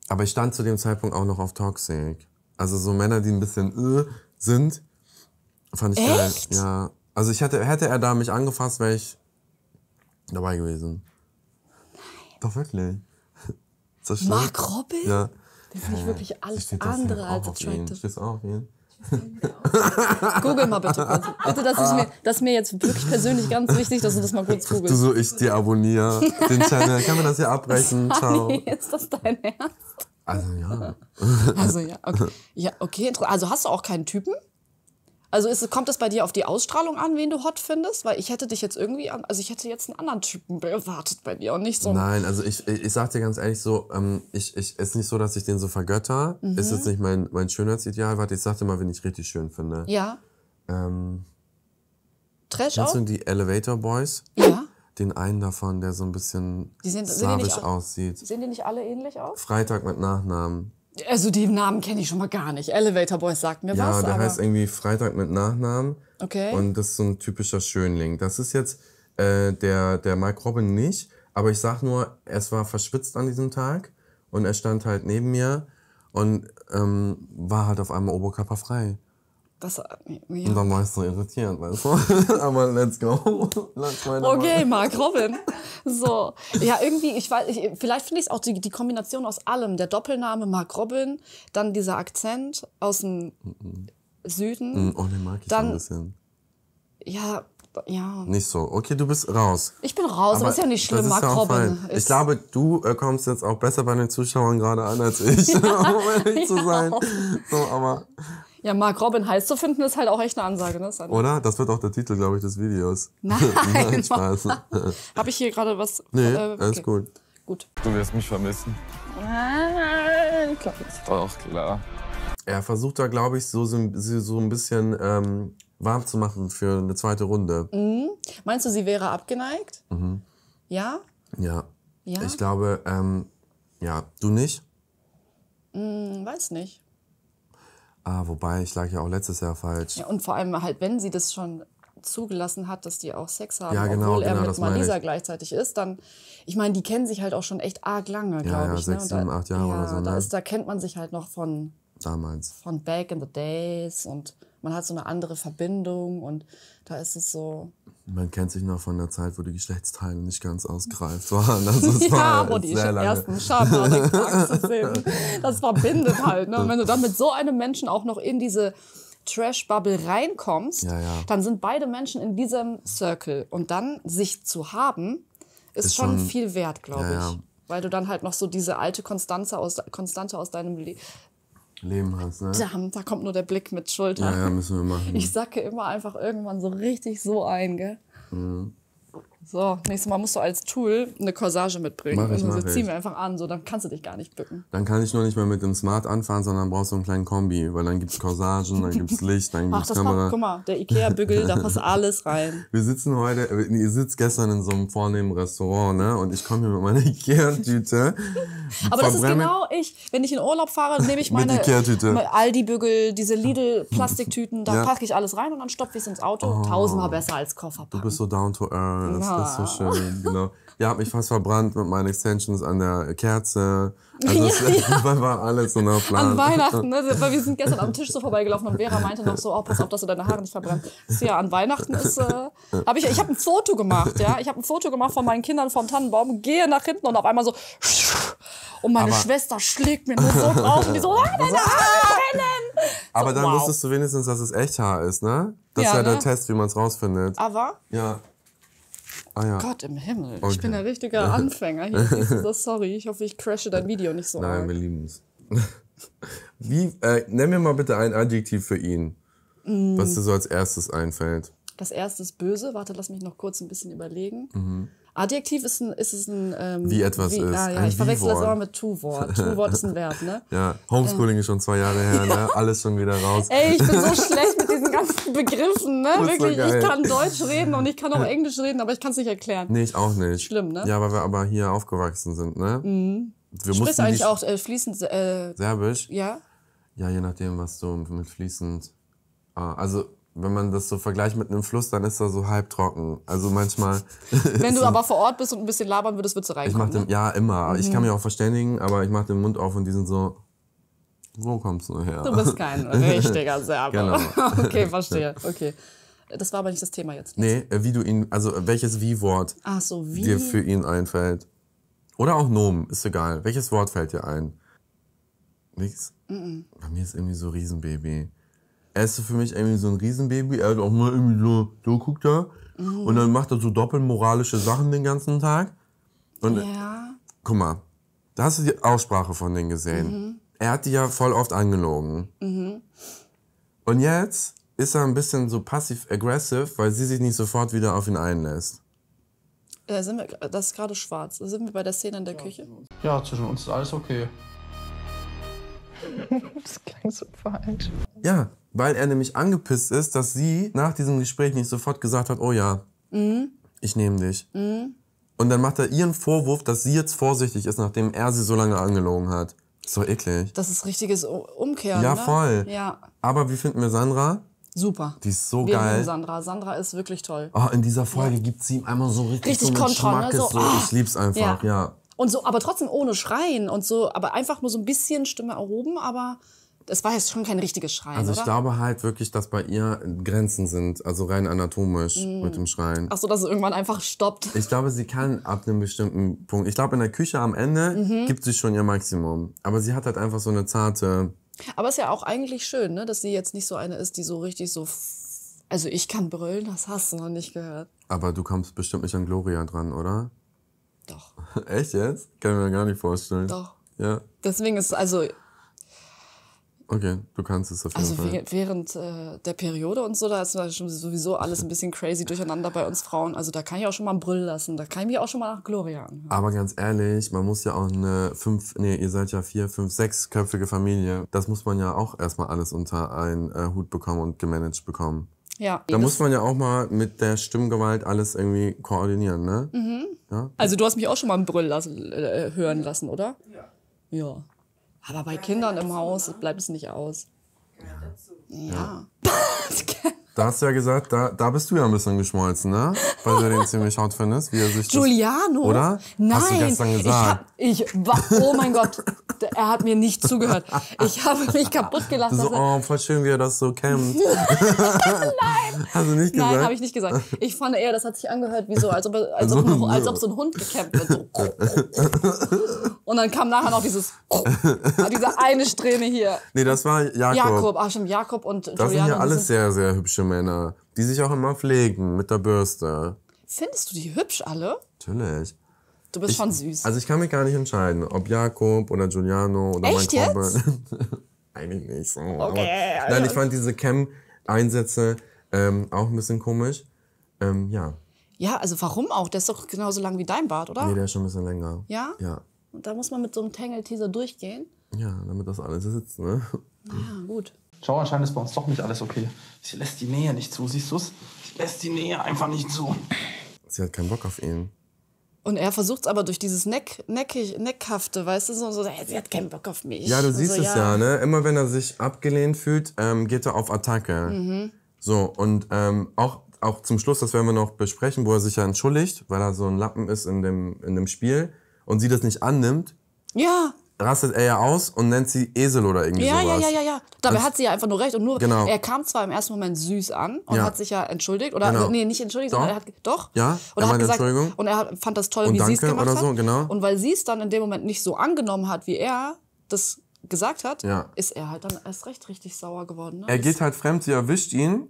Aber ich stand zu dem Zeitpunkt auch noch auf Toxic. Also so Männer, die ein bisschen äh, sind, fand ich Echt? geil. Ja. Also ich hätte, hätte er da mich angefasst, wäre ich dabei gewesen. Nein. Doch wirklich. Ist das schlimm? Mark Robin? Ja. Das finde ich wirklich alles andere als attraktiv. Stehst du auch auf ihn? Google mal bitte kurz. Bitte, das ist, mir, das ist mir jetzt wirklich persönlich ganz wichtig, dass du das mal kurz googelst. Du so, ich dir abonniere den Channel. Kann man das hier abbrechen? Ciao. Ist das dein Ernst? Also ja. Also ja, okay. Ja, okay. Also hast du auch keinen Typen? Also ist, kommt es bei dir auf die Ausstrahlung an, wen du hot findest? Weil ich hätte dich jetzt irgendwie, an, also ich hätte jetzt einen anderen Typen erwartet bei dir und nicht so. Nein, also ich, ich, ich sag dir ganz ehrlich so, ähm, ich, ich, es ist nicht so, dass ich den so vergötter. Mhm. Ist jetzt nicht mein, mein Schönheitsideal. Warte, ich sag dir mal, wen ich richtig schön finde. Ja. Ähm, Trash auch? sind die Elevator Boys? Ja. Den einen davon, der so ein bisschen sind, slawisch sind aussieht. Sehen die nicht alle ähnlich aus? Freitag mit Nachnamen. Also den Namen kenne ich schon mal gar nicht. Elevator Boys sagt mir ja, was. Ja, der heißt irgendwie Freitag mit Nachnamen. Okay. Und das ist so ein typischer Schönling. Das ist jetzt äh, der, der Mike Robin nicht, aber ich sag nur, es war verschwitzt an diesem Tag und er stand halt neben mir und ähm, war halt auf einmal oberkörperfrei. Das, äh, Und Dann war meinst so irritiert, weißt du? Aber let's go. okay, Mark Robin. So. Ja, irgendwie, ich weiß, ich, vielleicht finde ich es auch die, die Kombination aus allem. Der Doppelname Mark Robin, dann dieser Akzent aus dem mhm. Süden. Mhm, oh, den mag ich dann, ein bisschen. Ja, ja. Nicht so. Okay, du bist raus. Ich bin raus, aber, aber ist ja nicht schlimm, Mark ja Robin. Ich glaube, du äh, kommst jetzt auch besser bei den Zuschauern gerade an als ich, um ehrlich zu sein. So, aber ja, Mark Robin heiß zu finden, ist halt auch echt eine Ansage. Ne? Das halt- Oder? Das wird auch der Titel, glaube ich, des Videos. Nein, Nein Spaß. Habe ich hier gerade was? Nee, äh, okay. alles gut. Gut. Du wirst mich vermissen. Nein, klar. Doch, klar. Er versucht da, glaube ich, so, so, so ein bisschen ähm, warm zu machen für eine zweite Runde. Mhm. Meinst du, sie wäre abgeneigt? Mhm. Ja? Ja. Ja. Ich glaube, ähm, ja. Du nicht? Mhm, weiß nicht. Ah, wobei, ich lag ja auch letztes Jahr falsch. Ja, und vor allem halt, wenn sie das schon zugelassen hat, dass die auch Sex haben, ja, genau, obwohl genau, er mit Marisa gleichzeitig ist, dann, ich meine, die kennen sich halt auch schon echt arg lange, ja, glaube ja, ich. Ne? Sechs, ne? sieben, acht Jahre oder so. Ne? Da, ist, da kennt man sich halt noch von Damals. Von Back in the Days und man hat so eine andere Verbindung und da ist es so. Man kennt sich noch von der Zeit, wo die Geschlechtsteile nicht ganz ausgereift waren. Also es ja, war wo die sehr lange. ersten Schamhaare Das verbindet halt. Ne? Und wenn du dann mit so einem Menschen auch noch in diese Trash-Bubble reinkommst, ja, ja. dann sind beide Menschen in diesem Circle. Und dann sich zu haben, ist, ist schon, schon, viel wert, glaube ja, ich weil du dann halt noch so diese alte Konstanze aus, Konstante aus deinem Leben. Leben hast, ne? Damn, da kommt nur der Blick mit Schultern. Ja, ja, müssen wir machen. Ich sacke immer einfach irgendwann so richtig so ein, gell? Mhm. So, nächstes Mal musst du als Tool eine Corsage mitbringen. Mach ich, mach ziehen wir einfach an, so dann kannst du dich gar nicht bücken. Dann kann ich nur nicht mehr mit dem Smart anfahren, sondern brauchst du einen kleinen Kombi, weil dann gibt es Corsagen, dann gibt es Licht, dann gibt's Ach, das Kamera. Kommt, guck mal, der Ikea Bügel, da passt alles rein. Wir sitzen heute, ihr sitzt gestern in so einem vornehmen Restaurant, ne? Und ich komme hier mit meiner Ikea Tüte. Aber das ist genau ich, wenn ich in Urlaub fahre, nehme ich meine Aldi Bügel, diese Lidl Plastiktüten, da ja. packe ich alles rein und dann stopfe ich es ins Auto. Oh, Tausendmal besser als Koffer Du bist so down to earth. Ja das so schön, genau. Ja, hab mich fast verbrannt mit meinen Extensions an der Kerze. Also es ja, war alles so auf Plan. An Weihnachten, ne? weil wir sind gestern am Tisch so vorbeigelaufen und Vera meinte noch so, oh, pass auf, dass du deine Haare nicht verbrennst. Ja, an Weihnachten ist, äh, hab ich, ich habe ein Foto gemacht, ja, ich habe ein Foto gemacht von meinen Kindern vom Tannenbaum, gehe nach hinten und auf einmal so und meine aber Schwester schlägt mir nur so drauf und die so, ah, deine Haare brennen. Aber so, dann wow. wusstest du wenigstens, dass es echt Haar ist, ne? Das ja, ist ja ne? der Test, wie man es rausfindet. Aber? Ja. Ah, ja. Gott im Himmel, okay. ich bin ein richtiger Anfänger. Hier, sorry, ich hoffe, ich crashe dein Video nicht so. Nein, ein. wir lieben es. Wie, äh, nenn mir mal bitte ein Adjektiv für ihn, mm. was dir so als erstes einfällt. Das erste ist böse. Warte, lass mich noch kurz ein bisschen überlegen. Mhm. Adjektiv ist, ein, ist es ein. Ähm, wie etwas wie, ist. Ah, ja, ich verwechsel das immer mit Tu-Wort. Tu-Wort ist ein Verb, ne? Ja, Homeschooling äh. ist schon zwei Jahre her, ne? ja. ne? Alles schon wieder raus. Ey, ich bin so schlecht mit diesen ganzen Begriffen, ne? Wirklich, so ich kann Deutsch reden und ich kann auch Englisch reden, aber ich kann es nicht erklären. Nee, ich auch nicht. Schlimm, ne? Ja, weil wir aber hier aufgewachsen sind, ne? Mhm. Wir Sprichst eigentlich auch äh, fließend äh, Serbisch? Ja. Ja, je nachdem, was du mit fließend. Ah, also wenn man das so vergleicht mit einem Fluss, dann ist er so halbtrocken. Also manchmal. Wenn du aber vor Ort bist und ein bisschen labern würdest, würdest du reinkommen. Ich mach den, ne? Ja, immer. Mhm. Ich kann mhm. mich auch verständigen, aber ich mache den Mund auf und die sind so. Wo kommst du her? Du bist kein richtiger Serbe. Genau. okay, verstehe. Okay. Das war aber nicht das Thema jetzt. Nee, äh, wie du ihn, also äh, welches Wie-Wort so, wie? dir für ihn einfällt. Oder auch Nomen, ist egal. Welches Wort fällt dir ein? Nichts? Mhm. Bei mir ist irgendwie so Riesenbaby er ist für mich irgendwie so ein Riesenbaby. Er hat auch mal irgendwie so, so guckt er. Mhm. Und dann macht er so doppelmoralische Sachen den ganzen Tag. Und ja. guck mal, da hast du die Aussprache von denen gesehen. Mhm. Er hat die ja voll oft angelogen. Mhm. Und jetzt ist er ein bisschen so passiv-aggressiv, weil sie sich nicht sofort wieder auf ihn einlässt. Da sind wir, das ist gerade schwarz. Da Sind wir bei der Szene in der ja. Küche? Ja, zwischen uns ist alles okay. Das klang so falsch. Ja, weil er nämlich angepisst ist, dass sie nach diesem Gespräch nicht sofort gesagt hat, oh ja, mhm. ich nehme dich. Mhm. Und dann macht er ihren Vorwurf, dass sie jetzt vorsichtig ist, nachdem er sie so lange angelogen hat. Ist doch eklig. Das ist richtiges Umkehren. Ja, oder? Ne? voll. Ja. Aber wie finden wir Sandra? Super. Die ist so wir geil. Sandra. Sandra ist wirklich toll. Oh, in dieser Folge ja. gibt sie ihm einmal so richtig, richtig so Kontrolle. So, oh. so, ah. Ich lieb's einfach, ja. ja. Und so, aber trotzdem ohne Schreien und so, aber einfach nur so ein bisschen Stimme erhoben, aber das war jetzt schon kein richtiges Schreien. Also ich oder? glaube halt wirklich, dass bei ihr Grenzen sind, also rein anatomisch mm. mit dem Schreien. Ach so, dass es irgendwann einfach stoppt. Ich glaube, sie kann ab einem bestimmten Punkt. Ich glaube, in der Küche am Ende mhm. gibt sie schon ihr Maximum. Aber sie hat halt einfach so eine zarte. Aber ist ja auch eigentlich schön, ne? dass sie jetzt nicht so eine ist, die so richtig so. Also ich kann brüllen, das hast du noch nicht gehört. Aber du kommst bestimmt nicht an Gloria dran, oder? Doch. Echt jetzt? Kann ich mir gar nicht vorstellen. Doch. Ja. Deswegen ist es also. Okay, du kannst es auf jeden also Fall. Also während äh, der Periode und so, da ist sowieso alles ein bisschen crazy durcheinander bei uns Frauen. Also da kann ich auch schon mal einen Brüll lassen. Da kann ich mich auch schon mal nach Gloria an. Aber ganz ehrlich, man muss ja auch eine fünf, nee, ihr seid ja vier, fünf, sechsköpfige Familie. Das muss man ja auch erstmal alles unter einen äh, Hut bekommen und gemanagt bekommen. Ja. Da muss man ja auch mal mit der Stimmgewalt alles irgendwie koordinieren, ne? Mhm. Ja? Also du hast mich auch schon mal im Brüll lassen, äh, hören lassen, oder? Ja. Ja. Aber bei Kindern im Haus bleibt es nicht aus. Ja. ja. ja. Da hast du ja gesagt, da, da bist du ja ein bisschen geschmolzen, ne? Weil du den ziemlich hot findest, wie er sich Giuliano? oder? Nein. Hast du gestern gesagt. Ich hab, ich, oh mein Gott, er hat mir nicht zugehört. Ich habe mich kaputt gelacht. So, oh, voll schön, wie er das so kämmt. Nein. Hast du nicht gesagt? Nein, habe ich nicht gesagt. Ich fand eher, das hat sich angehört wie so, als ob, als so, ob, als ob so ein Hund gekämmt wird. So. Und dann kam nachher noch dieses, ah, diese eine Strähne hier. Nee, das war Jakob. Jakob, ach stimmt, Jakob und Giuliano. Das sind ja alles sehr, sehr hübsche Männer, die sich auch immer pflegen mit der Bürste. Findest du die hübsch alle? Natürlich. Du bist ich, schon süß. Also ich kann mich gar nicht entscheiden, ob Jakob oder Giuliano oder Echt mein Kumpel. Eigentlich nicht so. Okay. Aber, nein, ich fand diese Cam-Einsätze ähm, auch ein bisschen komisch. Ähm, ja. Ja, also warum auch? Der ist doch genauso lang wie dein Bart, oder? Nee, der ist schon ein bisschen länger. Ja? Ja. Und da muss man mit so einem Tangle-Teaser durchgehen. Ja, damit das alles sitzt, ne? Ja, ah, gut. Schau, anscheinend ist bei uns doch nicht alles okay. Sie lässt die Nähe nicht zu, siehst du's? Sie lässt die Nähe einfach nicht zu. Sie hat keinen Bock auf ihn. Und er versucht es aber durch dieses Neck, Neckig, Neckhafte, weißt du, so, so hey, sie hat keinen Bock auf mich. Ja, du also siehst so, es ja. ja. ne? Immer wenn er sich abgelehnt fühlt, ähm, geht er auf Attacke. Mhm. So, und ähm, auch, auch zum Schluss, das werden wir noch besprechen, wo er sich ja entschuldigt, weil er so ein Lappen ist in dem, in dem Spiel und sie das nicht annimmt. Ja rastet er ja aus und nennt sie Esel oder irgendwie ja, sowas. Ja, ja, ja, ja. Dabei das hat sie ja einfach nur recht und nur genau. er kam zwar im ersten Moment süß an und ja. hat sich ja entschuldigt oder genau. nee, nicht entschuldigt, doch. sondern er hat doch ja, und er hat gesagt Entschuldigung. und er fand das toll, und wie sie es gemacht oder so, hat. Genau. Und weil sie es dann in dem Moment nicht so angenommen hat, wie er das gesagt hat, ja. ist er halt dann erst recht richtig sauer geworden. Ne? Er geht halt fremd, sie erwischt ihn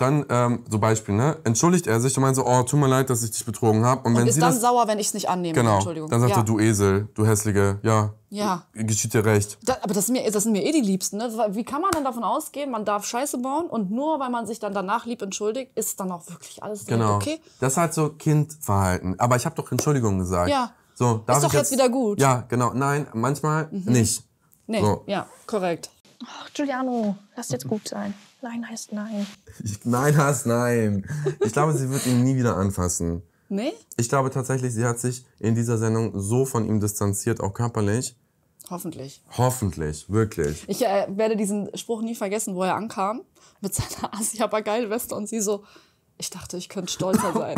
dann ähm, so Beispiel, ne, entschuldigt er sich und meint so, oh, tut mir leid, dass ich dich betrogen habe. Und, und, wenn ist sie dann das, sauer, wenn ich es nicht annehme. Genau. Entschuldigung. Dann sagt ja. er, du Esel, du hässliche, ja. Ja. Geschieht dir recht. Da, aber das sind, mir, das sind mir eh die Liebsten. Ne? Wie kann man denn davon ausgehen, man darf Scheiße bauen und nur weil man sich dann danach lieb entschuldigt, ist dann auch wirklich alles genau. okay? Das ist halt so Kindverhalten. Aber ich habe doch Entschuldigung gesagt. Ja. So, darf ist doch jetzt, jetzt, wieder gut. Ja, genau. Nein, manchmal mhm. nicht. Nee, so. ja, korrekt. Ach, Giuliano, lass jetzt gut sein. Nein heißt nein. Ich, nein heißt nein. Ich glaube, sie wird ihn nie wieder anfassen. Nee? Ich glaube tatsächlich, sie hat sich in dieser Sendung so von ihm distanziert, auch körperlich. Hoffentlich. Hoffentlich, wirklich. Ich äh, werde diesen Spruch nie vergessen, wo er ankam mit seiner Asia Weste und sie so, ich dachte, ich könnte stolzer sein.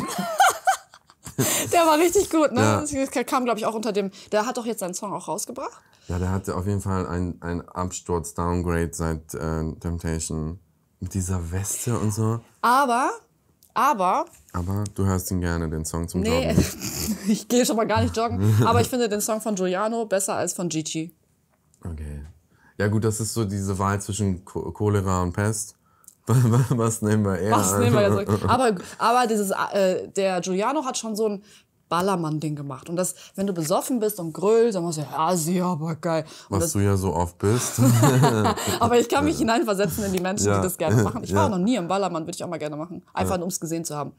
der war richtig gut, ne? Ja. Das kam, glaube ich, auch unter dem. Der hat doch jetzt seinen Song auch rausgebracht. Ja, der hatte auf jeden Fall einen Absturz-Downgrade seit äh, Temptation. Mit dieser Weste und so. Aber, aber. Aber du hörst ihn gerne, den Song zum nee, Joggen. ich gehe schon mal gar nicht joggen. aber ich finde den Song von Giuliano besser als von Gigi. Okay. Ja, gut, das ist so diese Wahl zwischen Cholera und Pest. Was nehmen wir eher? Was nehmen wir jetzt? Aber, aber dieses, äh, der Giuliano hat schon so ein Ballermann-Ding gemacht. Und das, wenn du besoffen bist und grölst, dann machst du, ja, sie aber geil. Und Was das, du ja so oft bist. aber ich kann mich hineinversetzen in die Menschen, ja. die das gerne machen. Ich war ja. noch nie im Ballermann, würde ich auch mal gerne machen. Einfach ja. nur, um es gesehen zu haben.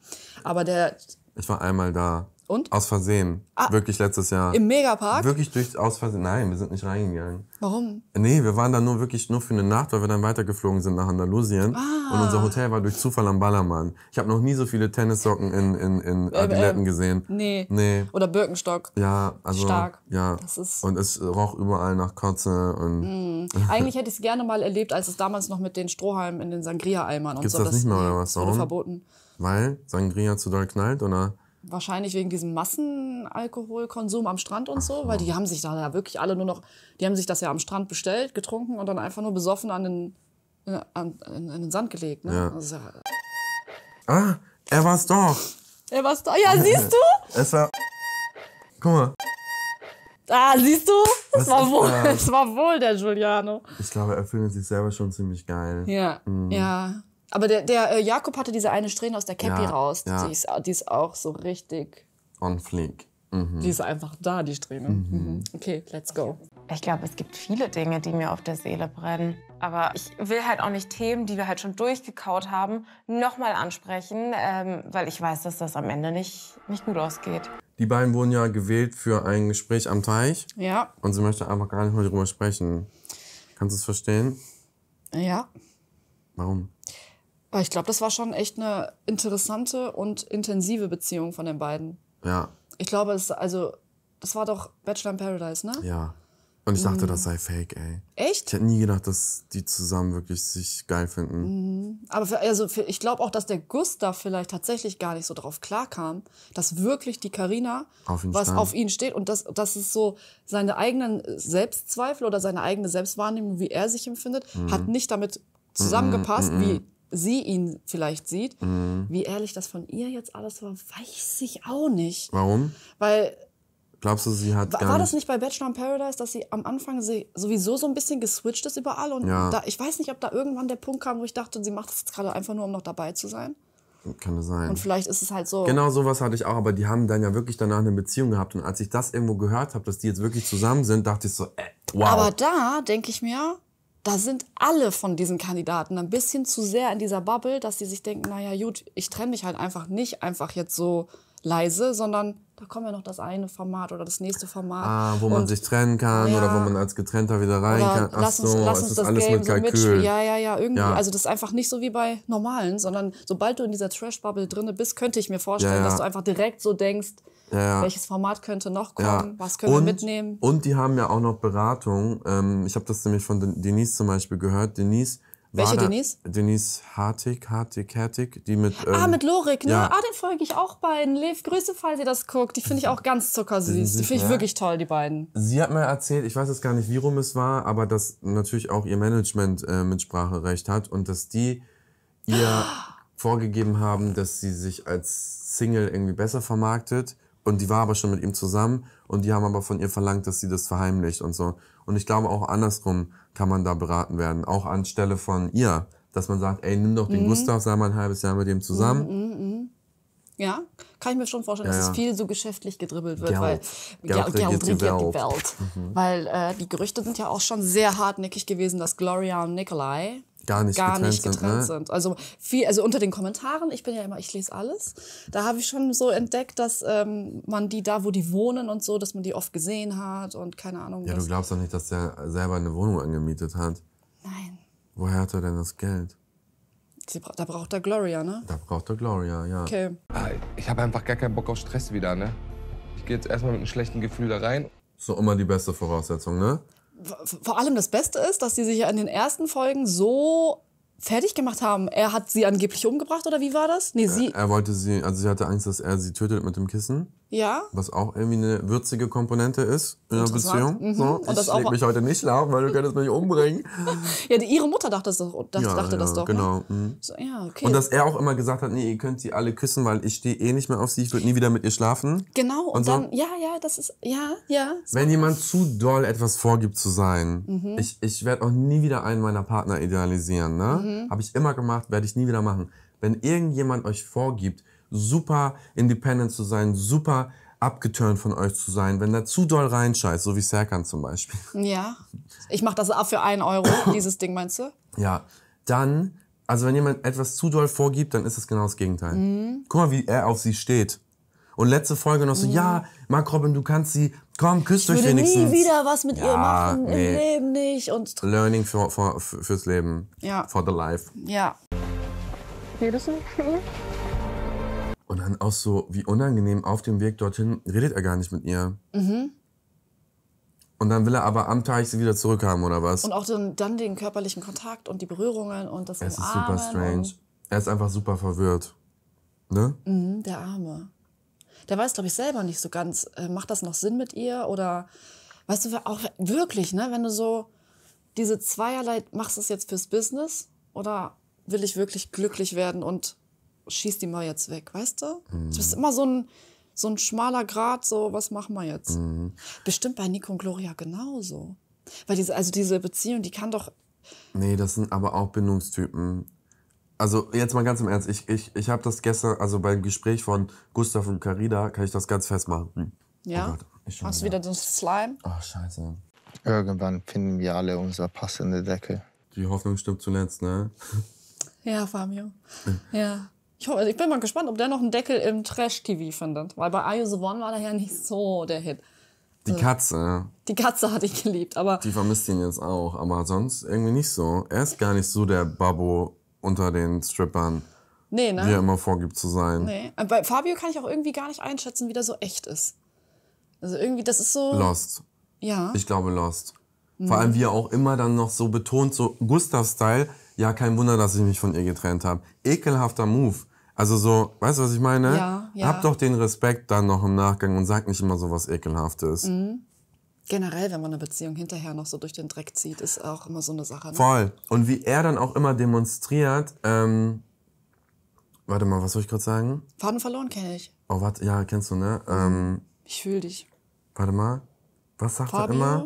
Aber der... Ich war einmal da und? Aus Versehen. Ah, Wirklich letztes Jahr. Im Megapark? Wirklich durch, aus Versehen. Nein, wir sind nicht reingegangen. Warum? Nee, wir waren da nur wirklich nur für eine Nacht, weil wir dann weitergeflogen sind nach Andalusien. Ah. Und unser Hotel war durch Zufall am Ballermann. Ich habe noch nie so viele Tennissocken in, in, in äh, äh, Adiletten gesehen. Nee. nee. Oder Birkenstock. Ja, also. Stark. Ja. Das ist und es roch überall nach Kotze. Und mm. Eigentlich hätte ich es gerne mal erlebt, als es damals noch mit den Strohhalmen in den Sangria-Eimern und Gibt's so. Gibt's das nicht mehr oder was? Das wurde verboten. Weil Sangria zu doll knallt oder? wahrscheinlich wegen diesem Massenalkoholkonsum am Strand und so, weil die haben sich da ja wirklich alle nur noch, die haben sich das ja am Strand bestellt, getrunken und dann einfach nur besoffen an den, äh, an, in, in den Sand gelegt. Ne? Ja. Also, ah, er war's doch. Er war's doch. Ja, siehst du? es war. Guck mal. Ah, siehst du? Es war, wohl, es war wohl der Giuliano. Ich glaube, er findet sich selber schon ziemlich geil. Ja. Mhm. Ja. Aber der, der äh, Jakob hatte diese eine Strähne aus der Cappy ja, raus. Ja. Die, ist, die ist auch so richtig. On fleek. Mhm. Die ist einfach da, die Strähne. Mhm. mhm. Okay, let's go. Ich glaube, es gibt viele Dinge, die mir auf der Seele brennen. Aber ich will halt auch nicht Themen, die wir halt schon durchgekaut haben, nochmal ansprechen, ähm, weil ich weiß, dass das am Ende nicht, nicht gut ausgeht. Die beiden wurden ja gewählt für ein Gespräch am Teich. Ja. Und sie möchte einfach gar nicht mehr darüber sprechen. Kannst du es verstehen? Ja. Warum? Ich glaube, das war schon echt eine interessante und intensive Beziehung von den beiden. Ja. Ich glaube, es, also, das war doch Bachelor in Paradise, ne? Ja. Und ich dachte, mhm. das sei fake, ey. Echt? Ich hätte nie gedacht, dass die zusammen wirklich sich geil finden. Mhm. Aber für, also für, ich glaube auch, dass der Gustav vielleicht tatsächlich gar nicht so drauf klarkam, dass wirklich die Karina was stand. auf ihn steht und dass, dass es so seine eigenen Selbstzweifel oder seine eigene Selbstwahrnehmung, wie er sich empfindet, mhm. hat nicht damit mhm. zusammengepasst, mhm. wie sie ihn vielleicht sieht. Mhm. Wie ehrlich das von ihr jetzt alles war, weiß ich auch nicht. Warum? Weil. Glaubst du, sie hat. War, gar war das nicht bei Bachelor in Paradise, dass sie am Anfang sie sowieso so ein bisschen geswitcht ist überall? Und ja. da, ich weiß nicht, ob da irgendwann der Punkt kam, wo ich dachte, sie macht das jetzt gerade einfach nur, um noch dabei zu sein. Kann das sein. Und vielleicht ist es halt so. Genau sowas hatte ich auch, aber die haben dann ja wirklich danach eine Beziehung gehabt. Und als ich das irgendwo gehört habe, dass die jetzt wirklich zusammen sind, dachte ich so, äh, wow. Aber da denke ich mir, da sind alle von diesen Kandidaten ein bisschen zu sehr in dieser Bubble, dass sie sich denken, naja gut, ich trenne mich halt einfach nicht einfach jetzt so leise, sondern da kommt ja noch das eine Format oder das nächste Format. Ah, wo man und, sich trennen kann ja, oder wo man als Getrennter wieder rein kann. Ach lass uns, so, lass uns ist das alles Game mit So mitspielen. ja, ja, ja, irgendwie. Ja. Also das ist einfach nicht so wie bei normalen, sondern sobald du in dieser Trash-Bubble drin bist, könnte ich mir vorstellen, ja, dass du einfach direkt so denkst, welches Format könnte noch kommen, was können und, wir mitnehmen. Und die haben ja auch noch Beratung. Ähm, ich habe das nämlich von Denise zum Beispiel gehört. Denise welche Denise? Denise Hartig, Hartig, Hartig, die mit. Ah, ähm, ah, mit Lorik, ne? Ja. Ah, den folge ich auch beiden. Lev, Grüße, falls ihr das guckt. Die finde ich auch ganz zuckersüß. die finde ich ja. wirklich toll, die beiden. Sie hat mir erzählt, ich weiß jetzt gar nicht, wie rum es war, aber dass natürlich auch ihr Management äh, Mitspracherecht hat und dass die ihr vorgegeben haben, dass sie sich als Single irgendwie besser vermarktet. Und die war aber schon mit ihm zusammen und die haben aber von ihr verlangt, dass sie das verheimlicht und so. Und ich glaube, auch andersrum kann man da beraten werden, auch anstelle von ihr, dass man sagt, ey, nimm doch den mhm. Gustav, sei mal ein halbes Jahr mit dem zusammen. Mhm, mh, mh. Ja, kann ich mir schon vorstellen, ja, dass es viel so geschäftlich gedribbelt wird, Geld. weil Geld, Geld regiert, die Welt. Welt. Mhm. Weil äh, die Gerüchte sind ja auch schon sehr hartnäckig gewesen, dass Gloria und Nikolai gar nicht, gar getrennt, nicht getrennt sind, ne? sind. Also viel, also unter den Kommentaren, ich bin ja immer, ich lese alles. Da habe ich schon so entdeckt, dass ähm, man die da, wo die wohnen und so, dass man die oft gesehen hat und keine Ahnung. Ja, du glaubst doch nicht, dass der selber eine Wohnung angemietet hat. Nein. Woher hat er denn das Geld? Bra da braucht er Gloria, ne? Da braucht er Gloria, ja. Okay. Ich habe einfach gar keinen Bock auf Stress wieder, ne? Ich gehe jetzt erstmal mit einem schlechten Gefühl da rein. So immer die beste Voraussetzung, ne? vor allem das Beste ist, dass die sich in den ersten Folgen so fertig gemacht haben. Er hat sie angeblich umgebracht oder wie war das? Nee, äh, sie. Er, er wollte sie, also sie hatte Angst, dass er sie tötet mit dem Kissen. Ja. Was auch irgendwie eine würzige Komponente ist in einer Beziehung. Mhm. So, und das ich leg mich heute nicht schlafen, weil du könntest mich umbringen. ja, die, ihre Mutter dachte das doch. Dachte, ja, ja, das doch ne? genau. Ne? So, ja, okay. Und dass er auch immer gesagt hat, nee, ihr könnt sie alle küssen, weil ich stehe eh nicht mehr auf sie, ich würde nie wieder mit ihr schlafen. Genau, und, und dann, so, ja, ja, das ist, ja, ja. Wenn jemand zu doll etwas vorgibt zu sein, mhm. ich, ich werde auch nie wieder einen meiner Partner idealisieren, ne? Mhm. Habe ich immer gemacht, werde ich nie wieder machen. Wenn irgendjemand euch vorgibt, super independent zu sein, super abgeturnt von euch zu sein, wenn er zu doll reinscheißt, so wie Serkan zum Beispiel. Ja. Ich mache das ab für einen Euro, dieses Ding meinst du? Ja. Dann, also wenn jemand etwas zu doll vorgibt, dann ist es genau das Gegenteil. Mhm. Guck mal, wie er auf sie steht. Und letzte Folge noch so, mhm. ja, Mark Robin, du kannst sie, komm, küsst ich euch wenigstens. Ich nie wieder was mit ja, ihr machen, nee. im Leben nicht. Und Learning für, für, fürs Leben, ja. for the life. Ja. Redest du nicht für und dann auch so, wie unangenehm auf dem Weg dorthin redet er gar nicht mit ihr. Mhm. Und dann will er aber am Tag sie wieder zurückhaben, oder was? Und auch den, dann den körperlichen Kontakt und die Berührungen und das Es Umarmen ist super strange. Er ist einfach super verwirrt. Ne? Mhm, der Arme. Der weiß, glaube ich, selber nicht so ganz, äh, macht das noch Sinn mit ihr? Oder, weißt du, auch wirklich, ne? Wenn du so diese zweierlei, machst du es jetzt fürs Business? Oder will ich wirklich glücklich werden und schießt die mal jetzt weg, weißt du? Mhm. Das ist immer so ein, so ein schmaler Grad, so, was machen wir jetzt? Mhm. Bestimmt bei Nico und Gloria genauso. Weil diese, also diese Beziehung, die kann doch. Nee, das sind aber auch Bindungstypen. Also jetzt mal ganz im Ernst, ich, ich, ich habe das gestern, also beim Gespräch von Gustav und Carida, kann ich das ganz festmachen. Ja? Oh Gott, ich Hast du wieder den Slime? Ach, oh, scheiße. Irgendwann finden wir alle unsere passende Decke. Die Hoffnung stimmt zuletzt, ne? Ja, Fabio. ja. Ich, hoffe, also ich bin mal gespannt, ob der noch einen Deckel im Trash-TV findet. Weil bei Are You The One war der ja nicht so der Hit. Die also, Katze. Die Katze hatte ich geliebt, aber. Die vermisst ihn jetzt auch, aber sonst irgendwie nicht so. Er ist gar nicht so der Babbo unter den Strippern. Nee, ne? Wie er immer vorgibt zu sein. Nee. Bei Fabio kann ich auch irgendwie gar nicht einschätzen, wie der so echt ist. Also irgendwie, das ist so. Lost. Ja. Ich glaube Lost. Mhm. Vor allem, wie er auch immer dann noch so betont, so Gustav-Style, ja, kein Wunder, dass ich mich von ihr getrennt habe. Ekelhafter Move. Also so, weißt du, was ich meine? Ja, ja. Hab doch den Respekt dann noch im Nachgang und sag nicht immer so was Ekelhaftes. Mhm. Generell, wenn man eine Beziehung hinterher noch so durch den Dreck zieht, ist auch immer so eine Sache. Ne? Voll. Und wie er dann auch immer demonstriert, ähm, warte mal, was soll ich gerade sagen? Faden verloren kenne ich. Oh, warte, ja, kennst du, ne? Ähm, ich fühle dich. Warte mal, was sagt Fabio? er immer?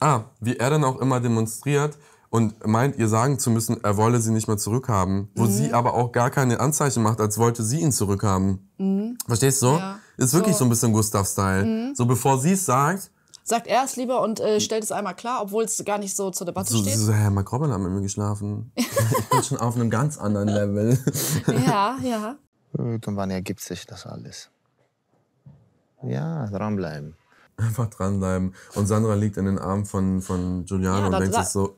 Ah, wie er dann auch immer demonstriert, und meint, ihr sagen zu müssen, er wolle sie nicht mehr zurückhaben, wo mhm. sie aber auch gar keine Anzeichen macht, als wollte sie ihn zurückhaben. Mhm. Verstehst du? Ja. Ist wirklich so, so ein bisschen Gustav-Style. Mhm. So bevor sie es sagt, sagt er es lieber und äh, stellt es einmal klar, obwohl es gar nicht so zur Debatte so, steht. So, Herr McRobin hat mit mir geschlafen. ich bin schon auf einem ganz anderen Level. ja, ja. Irgendwann ergibt sich das alles. Ja, dranbleiben. Einfach dranbleiben. Und Sandra liegt in den Armen von, von Juliana ja, und denkt sich so.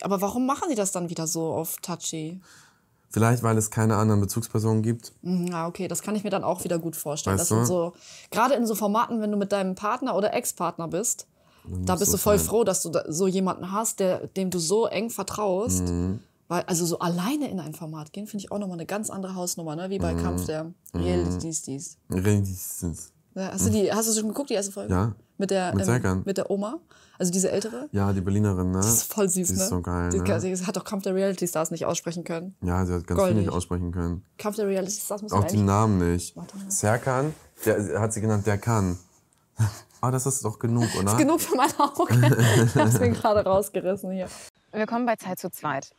Aber warum machen die das dann wieder so auf Touchy? Vielleicht, weil es keine anderen Bezugspersonen gibt. Ja, mhm, ah, okay, das kann ich mir dann auch wieder gut vorstellen. Weißt das du? so, gerade in so Formaten, wenn du mit deinem Partner oder Ex-Partner bist, da bist so du voll sein. froh, dass du da so jemanden hast, der, dem du so eng vertraust. Mhm. Weil, also so alleine in ein Format gehen, finde ich auch nochmal eine ganz andere Hausnummer, ne? wie bei mhm. Kampf der mhm. Realities. Realities. Äh, hast, du die, hast du schon geguckt, die erste Folge? Ja. Mit der, mit, ähm, mit der Oma, also diese ältere? Ja, die Berlinerin, ne? Das ist voll süß, die ne? ist so geil, die, ne? Sie hat doch Kampf der Reality Stars nicht aussprechen können. Ja, sie hat ganz Goldig. viel nicht aussprechen können. Kampf der Reality Stars muss man Auch den Namen nicht. Serkan, der hat sie genannt, der kann. Ah, das ist doch genug, oder? Das ist genug für meine Augen. Ich hab's mir gerade rausgerissen hier. Wir kommen bei Zeit zu zweit.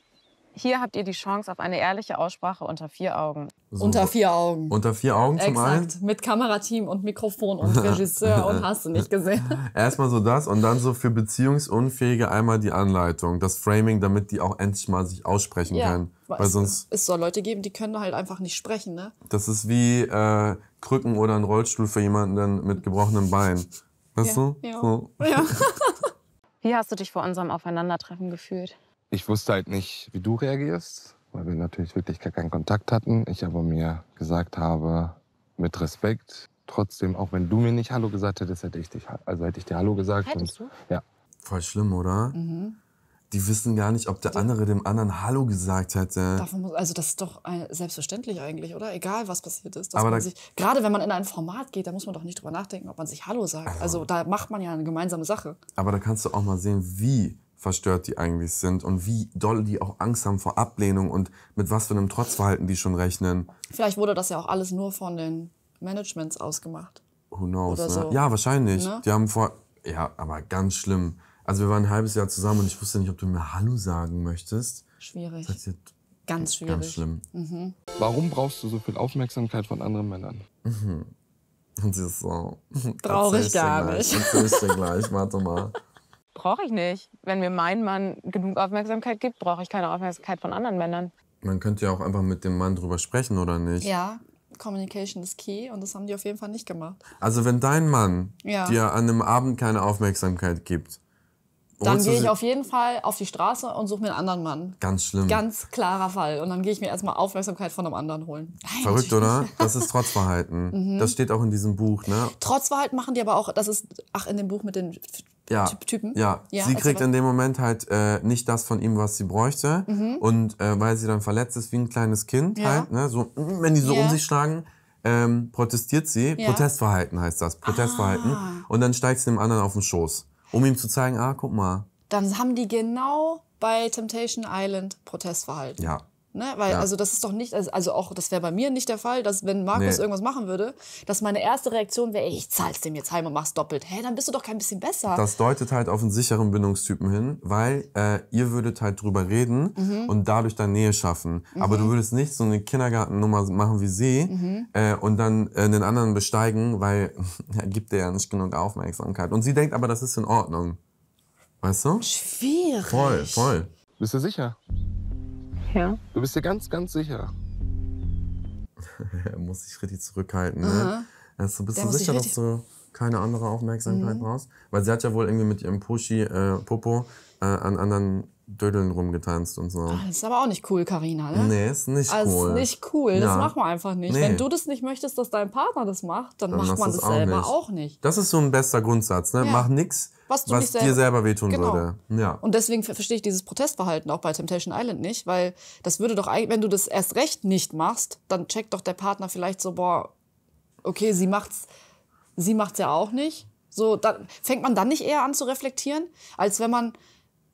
Hier habt ihr die Chance auf eine ehrliche Aussprache unter vier Augen. So. Unter vier Augen. Unter vier Augen zum Exakt. einen. Mit Kamerateam und Mikrofon und Regisseur und hast du nicht gesehen. Erstmal so das und dann so für Beziehungsunfähige einmal die Anleitung, das Framing, damit die auch endlich mal sich aussprechen ja, können. Weil sonst es soll Leute geben, die können halt einfach nicht sprechen, ne? Das ist wie äh, Krücken oder ein Rollstuhl für jemanden mit gebrochenem Bein. Weißt ja, du? Ja. So. ja. wie hast du dich vor unserem Aufeinandertreffen gefühlt? ich wusste halt nicht, wie du reagierst, weil wir natürlich wirklich gar keinen Kontakt hatten. Ich aber mir gesagt habe, mit Respekt, trotzdem, auch wenn du mir nicht Hallo gesagt hättest, hätte ich, dich, also hätte ich dir Hallo gesagt. Hättest du? Ja. Voll schlimm, oder? Mhm. Die wissen gar nicht, ob der andere dem anderen Hallo gesagt hätte. Davon muss, also das ist doch selbstverständlich eigentlich, oder? Egal, was passiert ist. Aber sich, gerade wenn man in ein Format geht, da muss man doch nicht drüber nachdenken, ob man sich Hallo sagt. Also, also da macht man ja eine gemeinsame Sache. Aber da kannst du auch mal sehen, wie verstört die eigentlich sind und wie doll die auch Angst haben vor Ablehnung und mit was für einem Trotzverhalten die schon rechnen. Vielleicht wurde das ja auch alles nur von den Managements ausgemacht. Who knows? Ne? So. Ja, wahrscheinlich. Ne? Die haben vor. Ja, aber ganz schlimm. Also wir waren ein halbes Jahr zusammen und ich wusste nicht, ob du mir Hallo sagen möchtest. Schwierig. Das heißt, ganz schwierig. Ganz schlimm. Mhm. Warum brauchst du so viel Aufmerksamkeit von anderen Männern? Mhm. Und sie ist so. Traurig gar nicht. ich dir gleich, warte mal brauche ich nicht. Wenn mir mein Mann genug Aufmerksamkeit gibt, brauche ich keine Aufmerksamkeit von anderen Männern. Man könnte ja auch einfach mit dem Mann drüber sprechen, oder nicht? Ja, Communication ist key und das haben die auf jeden Fall nicht gemacht. Also wenn dein Mann ja. dir an einem Abend keine Aufmerksamkeit gibt, dann gehe ich auf jeden Fall auf die Straße und suche mir einen anderen Mann. Ganz schlimm. Ganz klarer Fall. Und dann gehe ich mir erstmal Aufmerksamkeit von einem anderen holen. Nein, Verrückt, oder? Das ist Trotzverhalten. mhm. Das steht auch in diesem Buch, ne? Trotzverhalten machen die aber auch, das ist, ach, in dem Buch mit den ja, Typen. Ja. ja sie also kriegt in dem Moment halt äh, nicht das von ihm, was sie bräuchte. Mhm. Und äh, weil sie dann verletzt ist wie ein kleines Kind ja. halt, ne? so, wenn die so yeah. um sich schlagen, ähm, protestiert sie. Ja. Protestverhalten heißt das. Protestverhalten. Ah. Und dann steigt sie dem anderen auf den Schoß. Um ihm zu zeigen, ah, guck mal. Dann haben die genau bei Temptation Island Protestverhalten. Ja. Ne? Weil, ja. also das ist doch nicht, also auch, das wäre bei mir nicht der Fall, dass wenn Markus nee. irgendwas machen würde, dass meine erste Reaktion wäre, ich zahl's dem jetzt heim und mach's doppelt. Hä, dann bist du doch kein bisschen besser. Das deutet halt auf einen sicheren Bindungstypen hin, weil äh, ihr würdet halt drüber reden mhm. und dadurch dann Nähe schaffen. Mhm. Aber du mhm. würdest nicht so eine Kindergartennummer machen wie sie mhm. äh, und dann äh, den anderen besteigen, weil er gibt dir ja nicht genug Aufmerksamkeit. Und sie denkt aber, das ist in Ordnung. Weißt du? Schwierig. Voll, voll. Bist du sicher? Ja. Du bist dir ganz, ganz sicher. er muss sich richtig zurückhalten. Ne? Aha. bist Der du sicher, dass du keine andere Aufmerksamkeit mhm. brauchst? Weil sie hat ja wohl irgendwie mit ihrem Pushy, äh, Popo, äh, an anderen Dödeln rumgetanzt und so. Ah, das ist aber auch nicht cool, Karina. Ne? Nee, ist nicht also cool. Ist nicht cool. Das ja. macht man einfach nicht. Nee. Wenn du das nicht möchtest, dass dein Partner das macht, dann, dann macht man das auch selber nicht. auch nicht. Das ist so ein bester Grundsatz. Ne? Ja. Mach nichts, was, was selber dir selber wehtun genau. würde. Ja. Und deswegen verstehe ich dieses Protestverhalten auch bei Temptation Island nicht, weil das würde doch eigentlich, wenn du das erst recht nicht machst, dann checkt doch der Partner vielleicht so, boah, okay, sie macht's, sie macht's ja auch nicht. So, dann fängt man dann nicht eher an zu reflektieren, als wenn man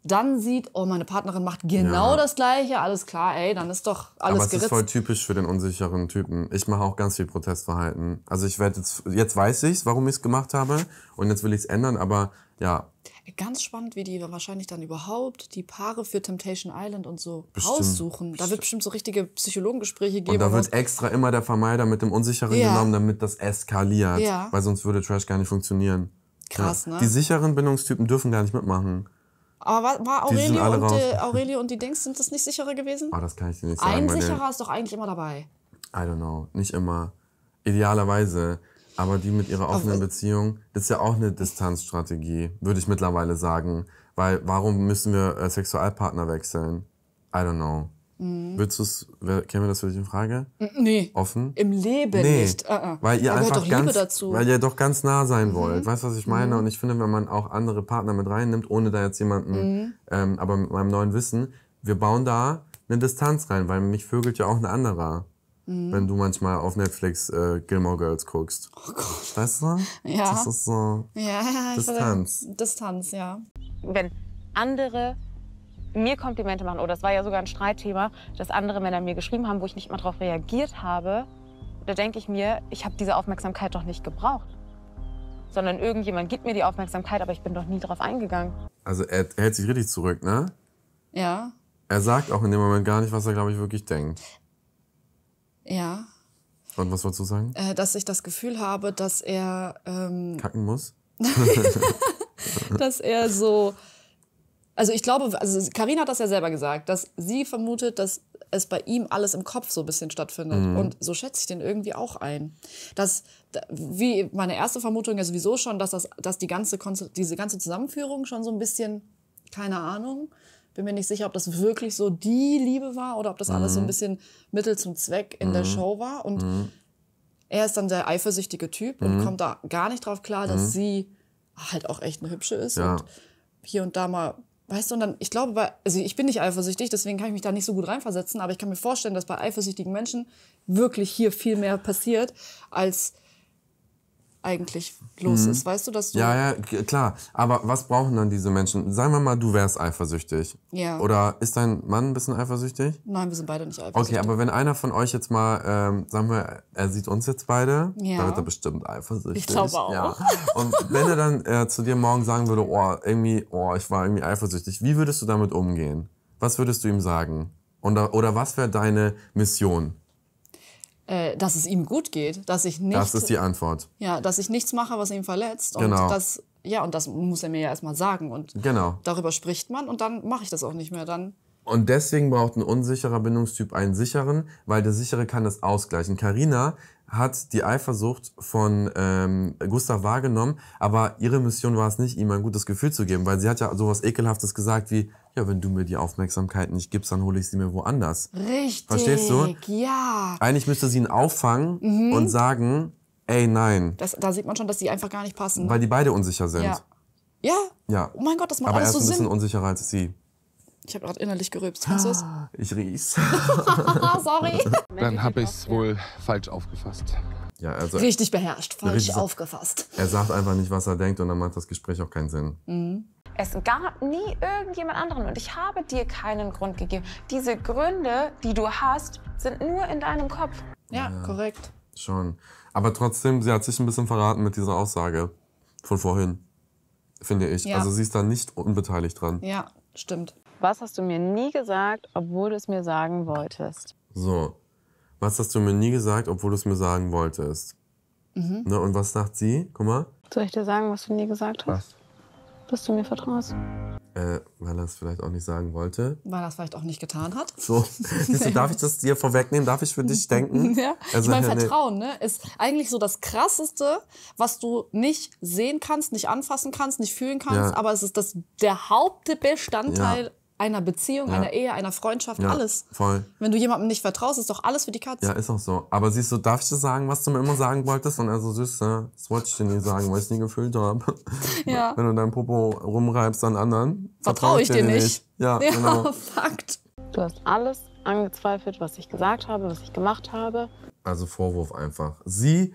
dann sieht, oh, meine Partnerin macht genau ja. das Gleiche, alles klar, ey, dann ist doch alles Aber es geritzt. ist voll typisch für den unsicheren Typen. Ich mache auch ganz viel Protestverhalten. Also ich werde jetzt, jetzt weiß ich's, warum ich es gemacht habe und jetzt will ich es ändern, aber ja. Ganz spannend, wie die wahrscheinlich dann überhaupt die Paare für Temptation Island und so bestimmt, aussuchen. Da wird bestimmt so richtige Psychologengespräche geben. Und da wird ne? extra immer der Vermeider mit dem Unsicheren ja. genommen, damit das eskaliert. Ja. Weil sonst würde Trash gar nicht funktionieren. Krass, ja. ne? Die sicheren Bindungstypen dürfen gar nicht mitmachen. Aber war, Aurelio, und, äh, Aurelio und die Dings, sind das nicht sicherer gewesen? Oh, das kann ich dir nicht sagen. Ein sicherer ist doch eigentlich immer dabei. I don't know. Nicht immer. Idealerweise. Aber die mit ihrer offenen Aber, Beziehung, das ist ja auch eine Distanzstrategie, würde ich mittlerweile sagen. Weil warum müssen wir äh, Sexualpartner wechseln? I don't know. Mhm. Würdest du es, kennen wir das für dich in Frage? Nee. Offen? Im Leben nee. nicht. Uh -uh. Weil ihr da einfach ganz, weil ihr doch ganz nah sein mhm. wollt. Weißt du, was ich meine? Mhm. Und ich finde, wenn man auch andere Partner mit reinnimmt, ohne da jetzt jemanden, mhm. ähm, aber mit meinem neuen Wissen, wir bauen da eine Distanz rein, weil mich vögelt ja auch ein anderer. Mhm. Wenn du manchmal auf Netflix äh, Gilmore Girls guckst. Oh Gott. Weißt du? Ja. Das ist so ja, ja, Distanz. Würde, Distanz, ja. Wenn andere mir Komplimente machen, oder oh, es war ja sogar ein Streitthema, dass andere Männer mir geschrieben haben, wo ich nicht mal darauf reagiert habe, da denke ich mir, ich habe diese Aufmerksamkeit doch nicht gebraucht. Sondern irgendjemand gibt mir die Aufmerksamkeit, aber ich bin doch nie darauf eingegangen. Also er, er hält sich richtig zurück, ne? Ja. Er sagt auch in dem Moment gar nicht, was er, glaube ich, wirklich denkt. Ja. Und was wolltest du sagen? Äh, dass ich das Gefühl habe, dass er... Ähm, Kacken muss? dass er so also ich glaube, also Karina hat das ja selber gesagt, dass sie vermutet, dass es bei ihm alles im Kopf so ein bisschen stattfindet. Mhm. Und so schätze ich den irgendwie auch ein. Dass, wie meine erste Vermutung ja sowieso schon, dass, das, dass die ganze, diese ganze Zusammenführung schon so ein bisschen, keine Ahnung, bin mir nicht sicher, ob das wirklich so die Liebe war oder ob das mhm. alles so ein mhm. bisschen Mittel zum Zweck in mhm. der Show war. Und mhm. er ist dann der eifersüchtige Typ und mhm. kommt da gar nicht drauf klar, dass sie halt auch echt eine hübsche ist ja. und hier und da mal Weißt du, und dann, ich glaube, bei, also ich bin nicht eifersüchtig, deswegen kann ich mich da nicht so gut reinversetzen, aber ich kann mir vorstellen, dass bei eifersüchtigen Menschen wirklich hier viel mehr passiert, als eigentlich los mhm. ist. Weißt du, dass du. Ja, ja, klar. Aber was brauchen dann diese Menschen? Sagen wir mal, du wärst eifersüchtig. Ja. Oder ist dein Mann ein bisschen eifersüchtig? Nein, wir sind beide nicht eifersüchtig. Okay, aber wenn einer von euch jetzt mal, ähm, sagen wir, er sieht uns jetzt beide, ja. dann wird er bestimmt eifersüchtig. Ich glaube auch. Ja. Und wenn er dann äh, zu dir morgen sagen würde, oh, irgendwie, oh, ich war irgendwie eifersüchtig, wie würdest du damit umgehen? Was würdest du ihm sagen? Und, oder was wäre deine Mission? äh, dass es ihm gut geht, dass ich nicht. Das ist die Antwort. Ja, dass ich nichts mache, was ihn verletzt. Genau. Und das, ja, und das muss er mir ja erstmal sagen. Und genau. darüber spricht man und dann mache ich das auch nicht mehr. Dann und deswegen braucht ein unsicherer Bindungstyp einen sicheren, weil der sichere kann das ausgleichen. Karina hat die Eifersucht von ähm, Gustav wahrgenommen, aber ihre Mission war es nicht, ihm ein gutes Gefühl zu geben, weil sie hat ja sowas Ekelhaftes gesagt wie, ja, wenn du mir die Aufmerksamkeit nicht gibst, dann hole ich sie mir woanders. Richtig. Verstehst du? Ja. Eigentlich müsste sie ihn auffangen mhm. und sagen, ey, nein. Das, da sieht man schon, dass die einfach gar nicht passen. Weil die beide unsicher sind. Ja. Ja. ja. Oh mein Gott, das macht Aber alles so Sinn. Aber er ist ein bisschen unsicherer als sie. Ich habe gerade innerlich gerübst. Kannst du es? Ich riech's. Sorry. Dann habe ich es wohl falsch aufgefasst. Ja, also richtig beherrscht, falsch richtig aufgefasst. Er sagt einfach nicht, was er denkt und dann macht das Gespräch auch keinen Sinn. Mhm. Es gab nie irgendjemand anderen und ich habe dir keinen Grund gegeben. Diese Gründe, die du hast, sind nur in deinem Kopf. Ja, ja, korrekt. Schon. Aber trotzdem, sie hat sich ein bisschen verraten mit dieser Aussage von vorhin, finde ich. Ja. Also sie ist da nicht unbeteiligt dran. Ja, stimmt. Was hast du mir nie gesagt, obwohl du es mir sagen wolltest? So. Was hast du mir nie gesagt, obwohl du es mir sagen wolltest? Mhm. Ne, und was sagt sie? Guck mal. Soll ich dir sagen, was du nie gesagt hast? Was? dass du mir vertraust. Äh, weil er es vielleicht auch nicht sagen wollte. Weil er es vielleicht auch nicht getan hat. So, Siehst darf ich das dir vorwegnehmen? Darf ich für dich denken? Ja. Also, ich meine, Vertrauen ne, ist eigentlich so das Krasseste, was du nicht sehen kannst, nicht anfassen kannst, nicht fühlen kannst, ja. aber es ist das, der Hauptbestandteil ja einer Beziehung, ja. einer Ehe, einer Freundschaft, ja, alles. Voll. Wenn du jemandem nicht vertraust, ist doch alles für die Katze. Ja, ist auch so. Aber siehst du, darf ich das sagen, was du mir immer sagen wolltest? Und also Süße, das wollte ich dir nie sagen, weil ich es nie gefühlt habe. Ja. Wenn du deinen Popo rumreibst an anderen, vertraue ich, ich dir nicht. nicht. Ja, ja genau. Fakt. Du hast alles angezweifelt, was ich gesagt habe, was ich gemacht habe. Also Vorwurf einfach. Sie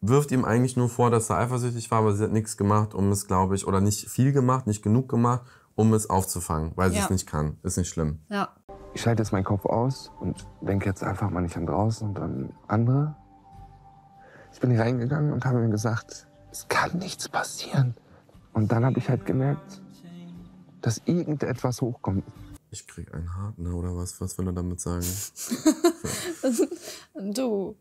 wirft ihm eigentlich nur vor, dass er eifersüchtig war, aber sie hat nichts gemacht, um es, glaube ich, oder nicht viel gemacht, nicht genug gemacht, um es aufzufangen, weil sie ja. es nicht kann. Ist nicht schlimm. Ja. Ich schalte jetzt meinen Kopf aus und denke jetzt einfach mal nicht an draußen und an andere. Ich bin hier reingegangen und habe mir gesagt, es kann nichts passieren. Und dann habe ich halt gemerkt, dass irgendetwas hochkommt. Ich krieg einen Haken ne, oder was? Was will er damit sagen? du,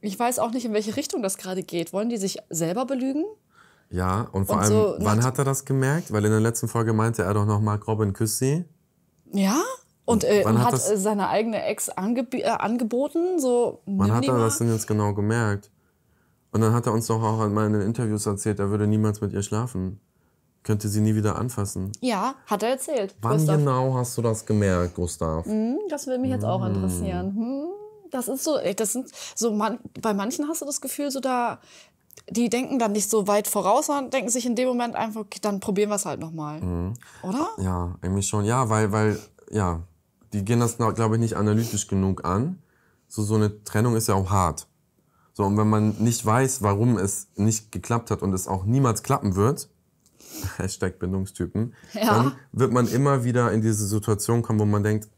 ich weiß auch nicht, in welche Richtung das gerade geht. Wollen die sich selber belügen? Ja, und vor und allem, so wann hat er das gemerkt? Weil in der letzten Folge meinte er doch noch mal Robin Küssi. Ja, und, äh, und hat, hat äh, seine eigene Ex angeb äh, angeboten. So, wann hat er mal. das denn jetzt genau gemerkt? Und dann hat er uns doch auch mal in den Interviews erzählt, er würde niemals mit ihr schlafen. Könnte sie nie wieder anfassen. Ja, hat er erzählt. Wann Gustav. genau hast du das gemerkt, Gustav? Hm, das würde mich jetzt auch interessieren. Hm, das ist so, das sind so man, bei manchen hast du das Gefühl, so da die denken dann nicht so weit voraus, sondern denken sich in dem Moment einfach, okay, dann probieren wir es halt nochmal. Mhm. Oder? Ja, irgendwie schon. Ja, weil, weil, ja, die gehen das, glaube ich, nicht analytisch genug an. So, so eine Trennung ist ja auch hart. So, und wenn man nicht weiß, warum es nicht geklappt hat und es auch niemals klappen wird, Hashtag Bindungstypen, ja. dann wird man immer wieder in diese Situation kommen, wo man denkt,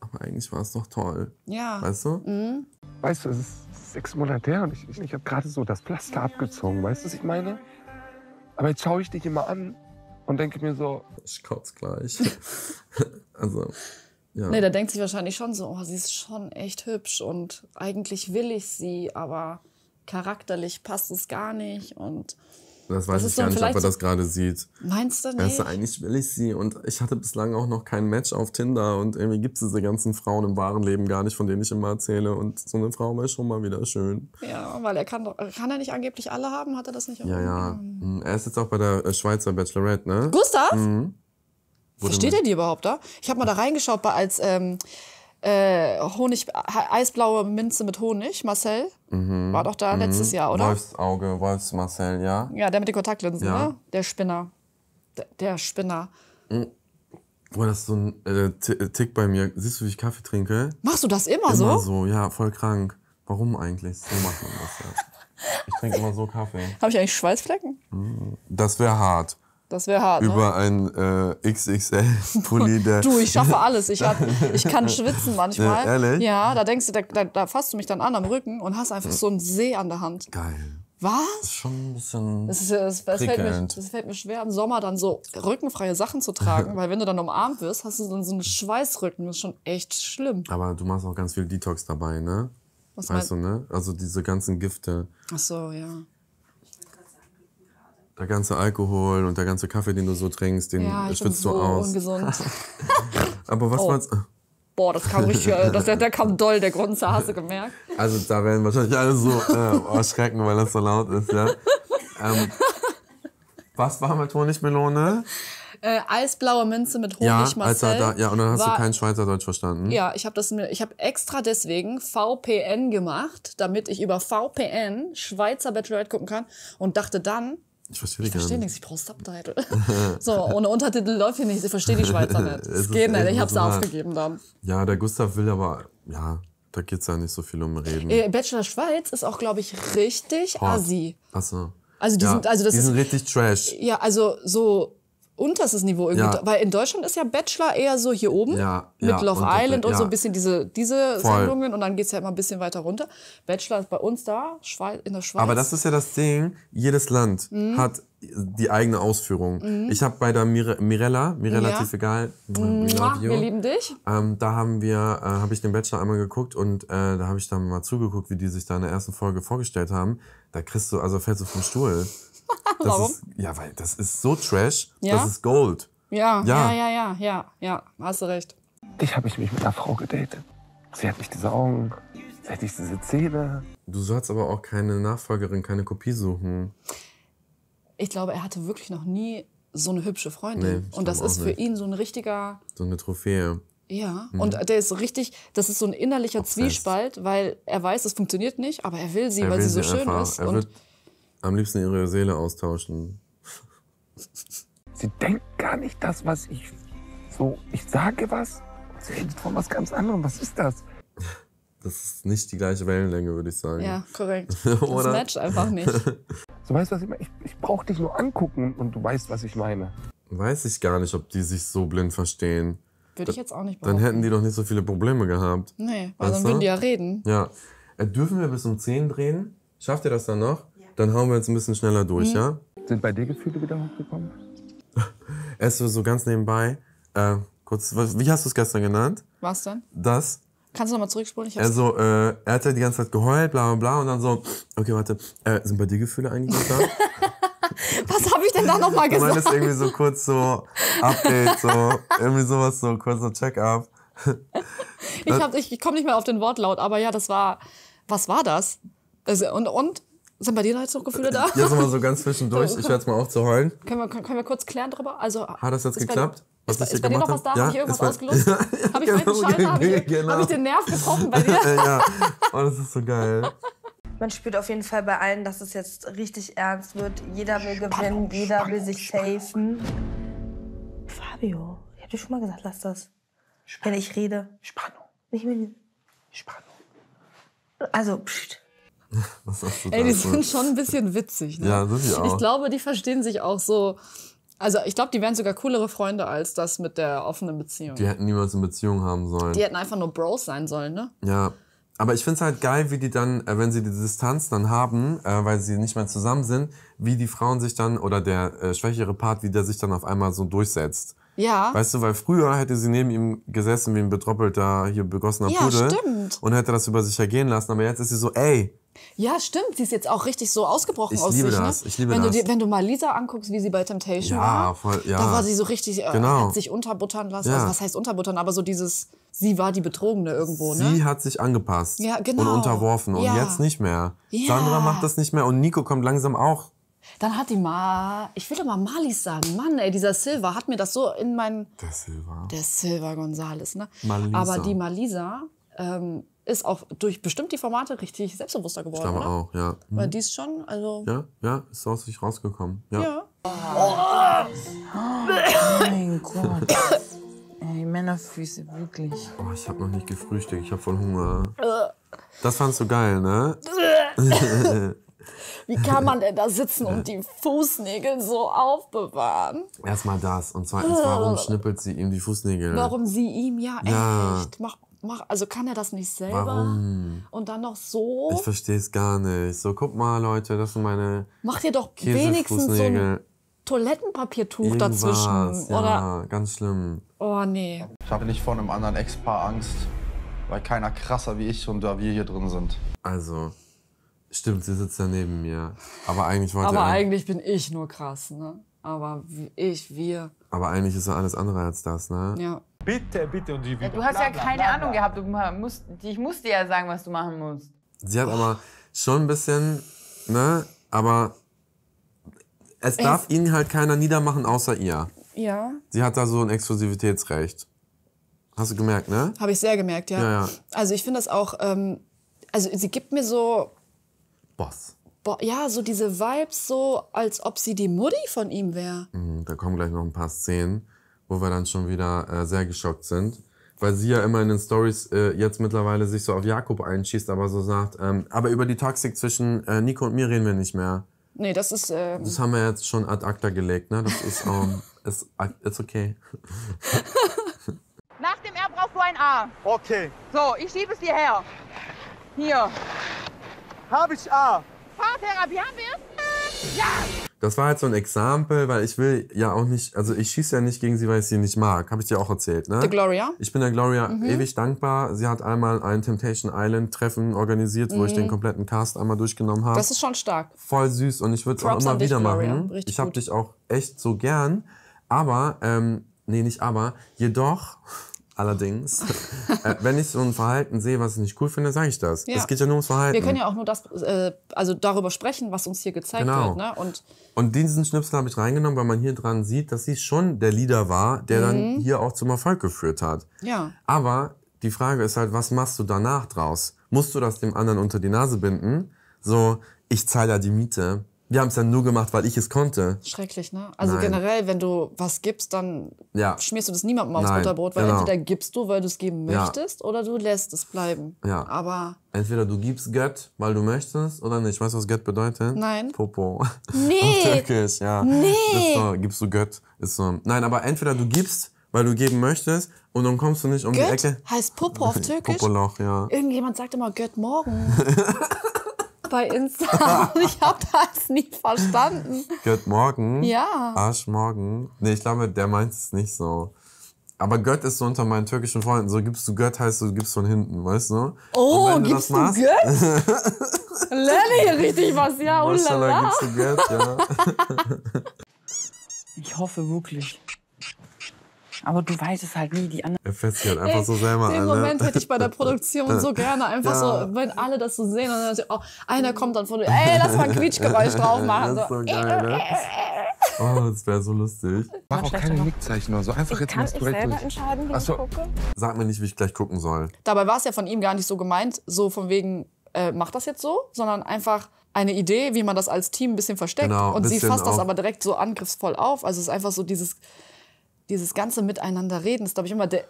aber eigentlich war es doch toll. Ja. Weißt du? Mhm. Weißt du, es ist sechs Monate her und ich, ich, ich habe gerade so das Pflaster abgezogen. Weißt du, was ich meine? Aber jetzt schaue ich dich immer an und denke mir so. Ich kotze gleich. also. Ja. Nee, da denkt sich wahrscheinlich schon so, oh, sie ist schon echt hübsch und eigentlich will ich sie, aber charakterlich passt es gar nicht und das weiß das ich gar so nicht, ob er das gerade sieht. Meinst du nicht? Weißt du, eigentlich will ich sie und ich hatte bislang auch noch kein Match auf Tinder und irgendwie gibt es diese ganzen Frauen im wahren Leben gar nicht, von denen ich immer erzähle und so eine Frau wäre schon mal wieder schön. Ja, weil er kann doch, kann er nicht angeblich alle haben? Hat er das nicht Ja, ja. Genommen? Hm, er ist jetzt auch bei der äh, Schweizer Bachelorette, ne? Gustav? Mhm. Versteht er die überhaupt da? Ich habe mal da reingeschaut, als ähm, äh, Honig, äh, eisblaue Minze mit Honig, Marcel. Mhm. War doch da mhm. letztes Jahr, oder? Wolfsauge, Wolfs Marcel, ja. Ja, der mit den Kontaktlinsen, ja. ne? Der Spinner. D der Spinner. Mhm. Boah, das ist so ein äh, äh, Tick bei mir. Siehst du, wie ich Kaffee trinke? Machst du das immer, immer so? Immer so, ja, voll krank. Warum eigentlich? So macht man das ja. Ich trinke immer so Kaffee. Habe ich eigentlich Schweißflecken? Mhm. Das wäre hart. Das wäre hart. Ne? Über ne? einen äh, XXL-Pulli, du, ich schaffe alles. Ich, hab, ich kann schwitzen manchmal. Ja, ehrlich? Ja, da denkst du, da, da, da fasst du mich dann an am Rücken und hast einfach so einen See an der Hand. Geil. Was? Das ist schon ein bisschen. Es, ist, das, das, fällt mir, das, fällt mir, schwer, im Sommer dann so rückenfreie Sachen zu tragen, weil wenn du dann umarmt wirst, hast du dann so einen Schweißrücken. Das ist schon echt schlimm. Aber du machst auch ganz viel Detox dabei, ne? Was weißt du, ne? Also diese ganzen Gifte. Ach so, ja der ganze Alkohol und der ganze Kaffee, den du so trinkst, den ja, schwitzt so du aus. Ungesund. Aber was oh. war's? Boah, das kam richtig, äh, das, der, der kam doll, der Grunzer, hast du gemerkt? Also da werden wahrscheinlich alle so äh, erschrecken, oh, weil das so laut ist, ja. Ähm, was war mit Honigmelone? Äh, eisblaue Minze mit Honig, ja, Marcel. Alter, da, ja, und dann hast war, du kein Schweizerdeutsch verstanden. Ja, ich habe hab extra deswegen VPN gemacht, damit ich über VPN Schweizer Bachelorette gucken kann und dachte dann, ich verstehe, ich verstehe nichts. Ich brauche Subtitle. so, ohne Untertitel läuft hier nichts. Ich verstehe die Schweizer nicht. Es geht nicht. Ich habe es aufgegeben dann. Ja, der Gustav will aber, ja, da geht es ja nicht so viel um Reden. Äh, Bachelor Schweiz ist auch, glaube ich, richtig Hot. assi. Achso. Also, die ja, sind, also das die sind ist, richtig trash. Ja, also so unterstes Niveau irgendwie. Ja. Weil in Deutschland ist ja Bachelor eher so hier oben ja, mit ja, Love Island und so ein bisschen diese, diese Sendungen und dann geht es ja immer ein bisschen weiter runter. Bachelor ist bei uns da, in der Schweiz. Aber das ist ja das Ding, jedes Land mhm. hat die eigene Ausführung. Mhm. Ich habe bei der Mire Mirella, Mirella ja. Tiefegal, mhm. wir lieben dich. Ähm, da haben wir, äh, habe ich den Bachelor einmal geguckt und äh, da habe ich dann mal zugeguckt, wie die sich da in der ersten Folge vorgestellt haben. Da kriegst du, also fällst du vom Stuhl. Warum? Ist, ja, weil das ist so trash, ja? das ist Gold. Ja, ja, ja, ja, ja, ja, hast du recht. Ich habe mich mit einer Frau gedatet. Sie hat nicht diese Augen, sie hat nicht diese Zähne. Du sollst aber auch keine Nachfolgerin, keine Kopie suchen. Ich glaube, er hatte wirklich noch nie so eine hübsche Freundin. Nee, und das ist für nicht. ihn so ein richtiger. So eine Trophäe. Ja, mhm. und der ist so richtig, das ist so ein innerlicher Obsessed. Zwiespalt, weil er weiß, es funktioniert nicht, aber er will sie, er weil will sie so sie schön einfach. ist. Er und am liebsten ihre Seele austauschen. Sie denkt gar nicht das, was ich so, ich sage was, sie redet von was ganz anderem. Was ist das? Das ist nicht die gleiche Wellenlänge, würde ich sagen. Ja, korrekt. das matcht einfach nicht. Du weißt, was ich meine? Ich, ich brauche dich nur angucken und du weißt, was ich meine. Weiß ich gar nicht, ob die sich so blind verstehen. Würde ich jetzt auch nicht brauchen. Dann hätten die doch nicht so viele Probleme gehabt. Nee, weil weißt dann du? würden die ja reden. Ja. Äh, dürfen wir bis um 10 drehen? Schafft ihr das dann noch? Dann hauen wir jetzt ein bisschen schneller durch, mhm. ja? Sind bei dir Gefühle wieder hochgekommen? Erst so ganz nebenbei, äh, kurz, wie hast du es gestern genannt? Was denn? Das. Kannst du nochmal zurückspulen? Ich also, äh, er hat ja halt die ganze Zeit geheult, bla bla bla, und dann so, okay, warte, äh, sind bei dir Gefühle eigentlich da? Was habe ich denn da nochmal gesagt? Ich meine, ist irgendwie so kurz so Update, so, irgendwie sowas, so kurz so Check-up. ich, hab, ich, ich komme nicht mehr auf den Wortlaut, aber ja, das war, was war das? Also, und, und sind bei dir jetzt noch Gefühle da? Jetzt mal so ganz zwischendurch. Ich werde es mal auf zu heulen. Können wir, können wir kurz klären drüber? Also, Hat das jetzt geklappt? Was ist, ist bei dir noch was da? Ja, habe ich irgendwas bei, ausgelöst? Ja, ja, habe ich genau, meinen Schalter? ich, genau. hab ich den Nerv getroffen bei dir? ja, oh, das ist so geil. Man spürt auf jeden Fall bei allen, dass es jetzt richtig ernst wird. Jeder will gewinnen, jeder Spannung, will sich safen. Fabio, ich hab dir schon mal gesagt, lass das. Spannung. Wenn ich rede. Spannung. Nicht mit Spannung. Also, pst. Ey, die so? sind schon ein bisschen witzig. Ne? Ja, sind die auch. Ich glaube, die verstehen sich auch so. Also ich glaube, die wären sogar coolere Freunde als das mit der offenen Beziehung. Die hätten niemals eine Beziehung haben sollen. Die hätten einfach nur Bros sein sollen, ne? Ja. Aber ich finde es halt geil, wie die dann, äh, wenn sie die Distanz dann haben, äh, weil sie nicht mehr zusammen sind, wie die Frauen sich dann, oder der äh, schwächere Part, wie der sich dann auf einmal so durchsetzt. Ja. Weißt du, weil früher hätte sie neben ihm gesessen wie ein betroppelter, hier begossener ja, Pudel. Stimmt. Und hätte das über sich ergehen lassen. Aber jetzt ist sie so, ey, ja, stimmt. Sie ist jetzt auch richtig so ausgebrochen ich aus liebe sich. Ne? Das. Ne? Ich liebe wenn das. Du dir, wenn du mal Lisa anguckst, wie sie bei Temptation ja, war, voll, ja. da war sie so richtig, äh, genau. hat sich unterbuttern lassen. Ja. Also, was heißt unterbuttern? Aber so dieses, sie war die Betrogene irgendwo. Ne? Sie hat sich angepasst ja, genau. und unterworfen und jetzt nicht mehr. Sandra macht das nicht mehr und Nico kommt langsam auch. Dann hat die mal, ich will doch mal Malis sagen, Mann, ey, dieser Silver hat mir das so in meinen. Der Silver. Der Silver Gonzales, ne? Malisa. Aber die Malisa ähm, ist auch durch bestimmt die Formate richtig selbstbewusster geworden. Ich glaube oder? Ne? auch, ja. Mhm. Weil die ist schon, also. Ja, ja, ist aus sich rausgekommen. Ja. ja. Oh. Oh. mein Gott. Ey, Männerfüße, wirklich. Oh, ich habe noch nicht gefrühstückt, ich habe voll Hunger. Äh. Das fandst du geil, ne? Wie kann man denn da sitzen und die Fußnägel so aufbewahren? Erstmal das. Und zweitens, warum schnippelt sie ihm die Fußnägel? Warum sie ihm? Ja, echt. Ja. Mach, mach, also kann er das nicht selber? Warum? Und dann noch so. Ich verstehe es gar nicht. So, guck mal, Leute, das sind meine. Mach dir doch wenigstens so ein Toilettenpapiertuch Irgendwas, dazwischen. Ja, oder? ganz schlimm. Oh, nee. Ich habe nicht vor einem anderen Ex-Paar Angst, weil keiner krasser wie ich und da wir hier drin sind. Also, stimmt, sie sitzt ja neben mir. Aber eigentlich wollte Aber eigentlich bin ich nur krass, ne? Aber ich, wir. Aber eigentlich ist er alles andere als das, ne? Ja bitte, bitte. Und sie wieder, du hast bla, ja keine bla, bla, Ahnung gehabt. Du musst, ich musste ja sagen, was du machen musst. Sie hat aber schon ein bisschen, ne, aber es darf ihn halt keiner niedermachen außer ihr. Ja. Sie hat da so ein Exklusivitätsrecht. Hast du gemerkt, ne? Habe ich sehr gemerkt, ja. ja, ja. Also ich finde das auch, ähm, also sie gibt mir so... Boss. Bo ja, so diese Vibes, so als ob sie die Mutti von ihm wäre. Mhm, da kommen gleich noch ein paar Szenen wo wir dann schon wieder äh, sehr geschockt sind. Weil sie ja immer in den Stories äh, jetzt mittlerweile sich so auf Jakob einschießt, aber so sagt, ähm, aber über die Toxik zwischen äh, Nico und mir reden wir nicht mehr. Nee, das ist. Ähm das haben wir jetzt schon ad acta gelegt, ne? Das ist. Um, ähm, ist it's okay. Nach dem R brauchst du ein A. Okay. So, ich schiebe es dir her. Hier. Habe ich A. Fahrtherapie haben wir es? Ja! Das war halt so ein Exempel, weil ich will ja auch nicht, also ich schieße ja nicht gegen sie, weil ich sie nicht mag. Habe ich dir auch erzählt, ne? Der Gloria? Ich bin der Gloria mhm. ewig dankbar. Sie hat einmal ein Temptation Island-Treffen organisiert, wo mhm. ich den kompletten Cast einmal durchgenommen habe. Das ist schon stark. Voll süß und ich würde es auch immer wieder Gloria. machen. Richtig ich habe dich auch echt so gern. Aber, ähm, nee, nicht aber, jedoch Allerdings, äh, wenn ich so ein Verhalten sehe, was ich nicht cool finde, sage ich das. Ja. Es geht ja nur ums Verhalten. Wir können ja auch nur das, äh, also darüber sprechen, was uns hier gezeigt genau. wird. Ne? Und, und diesen Schnipsel habe ich reingenommen, weil man hier dran sieht, dass sie schon der Leader war, der mhm. dann hier auch zum Erfolg geführt hat. Ja. Aber die Frage ist halt, was machst du danach draus? Musst du das dem anderen unter die Nase binden? So, ich zahle da die Miete, wir haben es dann nur gemacht, weil ich es konnte. Schrecklich, ne? Also Nein. generell, wenn du was gibst, dann ja. schmierst du das niemandem aufs Nein, Butterbrot, weil genau. entweder gibst du, weil du es geben möchtest, ja. oder du lässt es bleiben. Ja. Aber. Entweder du gibst Gött, weil du möchtest, oder nicht. Weißt du, was Gött bedeutet? Nein. Popo. Nee. Auf Türkisch, ja. Nee. So, gibst du Gött. Ist so. Nein, aber entweder du gibst, weil du geben möchtest, und dann kommst du nicht um Gött die Ecke. Heißt Popo auf Türkisch? Popoloch, ja. Irgendjemand sagt immer Gött morgen. bei Insta. ich habe das nie verstanden. Gött morgen? Ja. Arsch morgen? Nee, ich glaube, der meint es nicht so. Aber Gött ist so unter meinen türkischen Freunden. So gibst du Gött, heißt du gibst von hinten, weißt du? Oh, du gibst du Gött? Lerne hier richtig was, ja, Maschallah, gibst du Gött, ja. ich hoffe wirklich, aber du weißt es halt nie, die anderen. Er fährt sich halt einfach Ey, so selber Den alle. Ne? Moment hätte ich bei der Produktion so gerne einfach ja. so, wenn alle das so sehen und dann so, oh, einer kommt dann von, dir. ey, lass mal ein Quietschgeräusch drauf machen. Das ist so, geil, ne? Oh, das wäre so lustig. Mach auch keine Nickzeichen oder so. Einfach ich jetzt mal direkt selber entscheiden, wie Achso. ich gucke? Sag mir nicht, wie ich gleich gucken soll. Dabei war es ja von ihm gar nicht so gemeint, so von wegen, äh, mach das jetzt so, sondern einfach eine Idee, wie man das als Team ein bisschen versteckt. Genau, und bisschen sie fasst auch. das aber direkt so angriffsvoll auf. Also es ist einfach so dieses dieses ganze Miteinander reden, ist, glaube ich, immer der,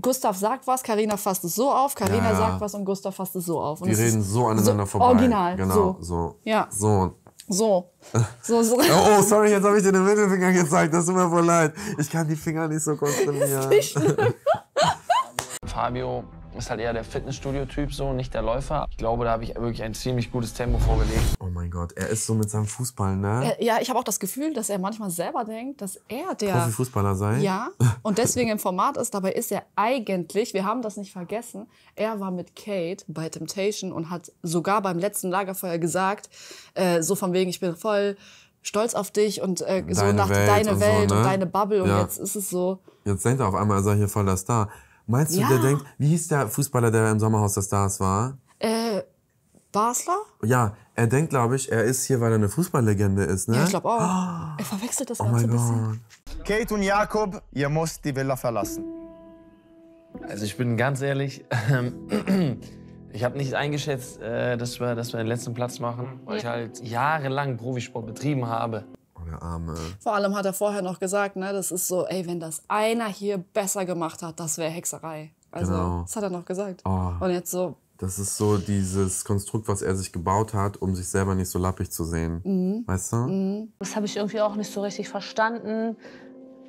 Gustav sagt was, Karina fasst es so auf, Karina ja. sagt was und Gustav fasst es so auf. Und Die reden so aneinander so vorbei. Original. Genau, so. so. Ja. So. So. so, so. Oh, oh sorry, jetzt habe ich dir den Mittelfinger gezeigt. Das tut mir wohl leid. Ich kann die Finger nicht so kontrollieren. Fabio ist halt eher der Fitnessstudio-Typ so, nicht der Läufer. Ich glaube, da habe ich wirklich ein ziemlich gutes Tempo vorgelegt. Oh mein Gott, er ist so mit seinem Fußball, ne? Äh, ja, ich habe auch das Gefühl, dass er manchmal selber denkt, dass er der... Profifußballer sei? Ja, und deswegen im Format ist. Dabei ist er eigentlich, wir haben das nicht vergessen, er war mit Kate bei Temptation und hat sogar beim letzten Lagerfeuer gesagt, äh, so von wegen, ich bin voll stolz auf dich und äh, so deine nach Welt deine und Welt so, ne? und deine Bubble und ja. jetzt ist es so. Jetzt denkt er auf einmal, er sei hier voll der Star. Meinst du, ja. der denkt, wie hieß der Fußballer, der im Sommerhaus der Stars war? Äh, Basler? Ja, er denkt, glaube ich, er ist hier, weil er eine Fußballlegende ist, ne? Ja, ich glaube auch. Oh. Er verwechselt das oh Ganze ein bisschen. Kate und Jakob, ihr müsst die Villa verlassen. Also ich bin ganz ehrlich, ähm, ich habe nicht eingeschätzt, äh, dass wir, dass wir den letzten Platz machen, weil ich halt jahrelang Profisport betrieben habe. Oh, der Arme. Vor allem hat er vorher noch gesagt, ne, das ist so, ey, wenn das einer hier besser gemacht hat, das wäre Hexerei. Also, genau. das hat er noch gesagt. Oh. Und jetzt so. Das ist so dieses Konstrukt, was er sich gebaut hat, um sich selber nicht so lappig zu sehen. Mhm. Weißt du? Mhm. Das habe ich irgendwie auch nicht so richtig verstanden.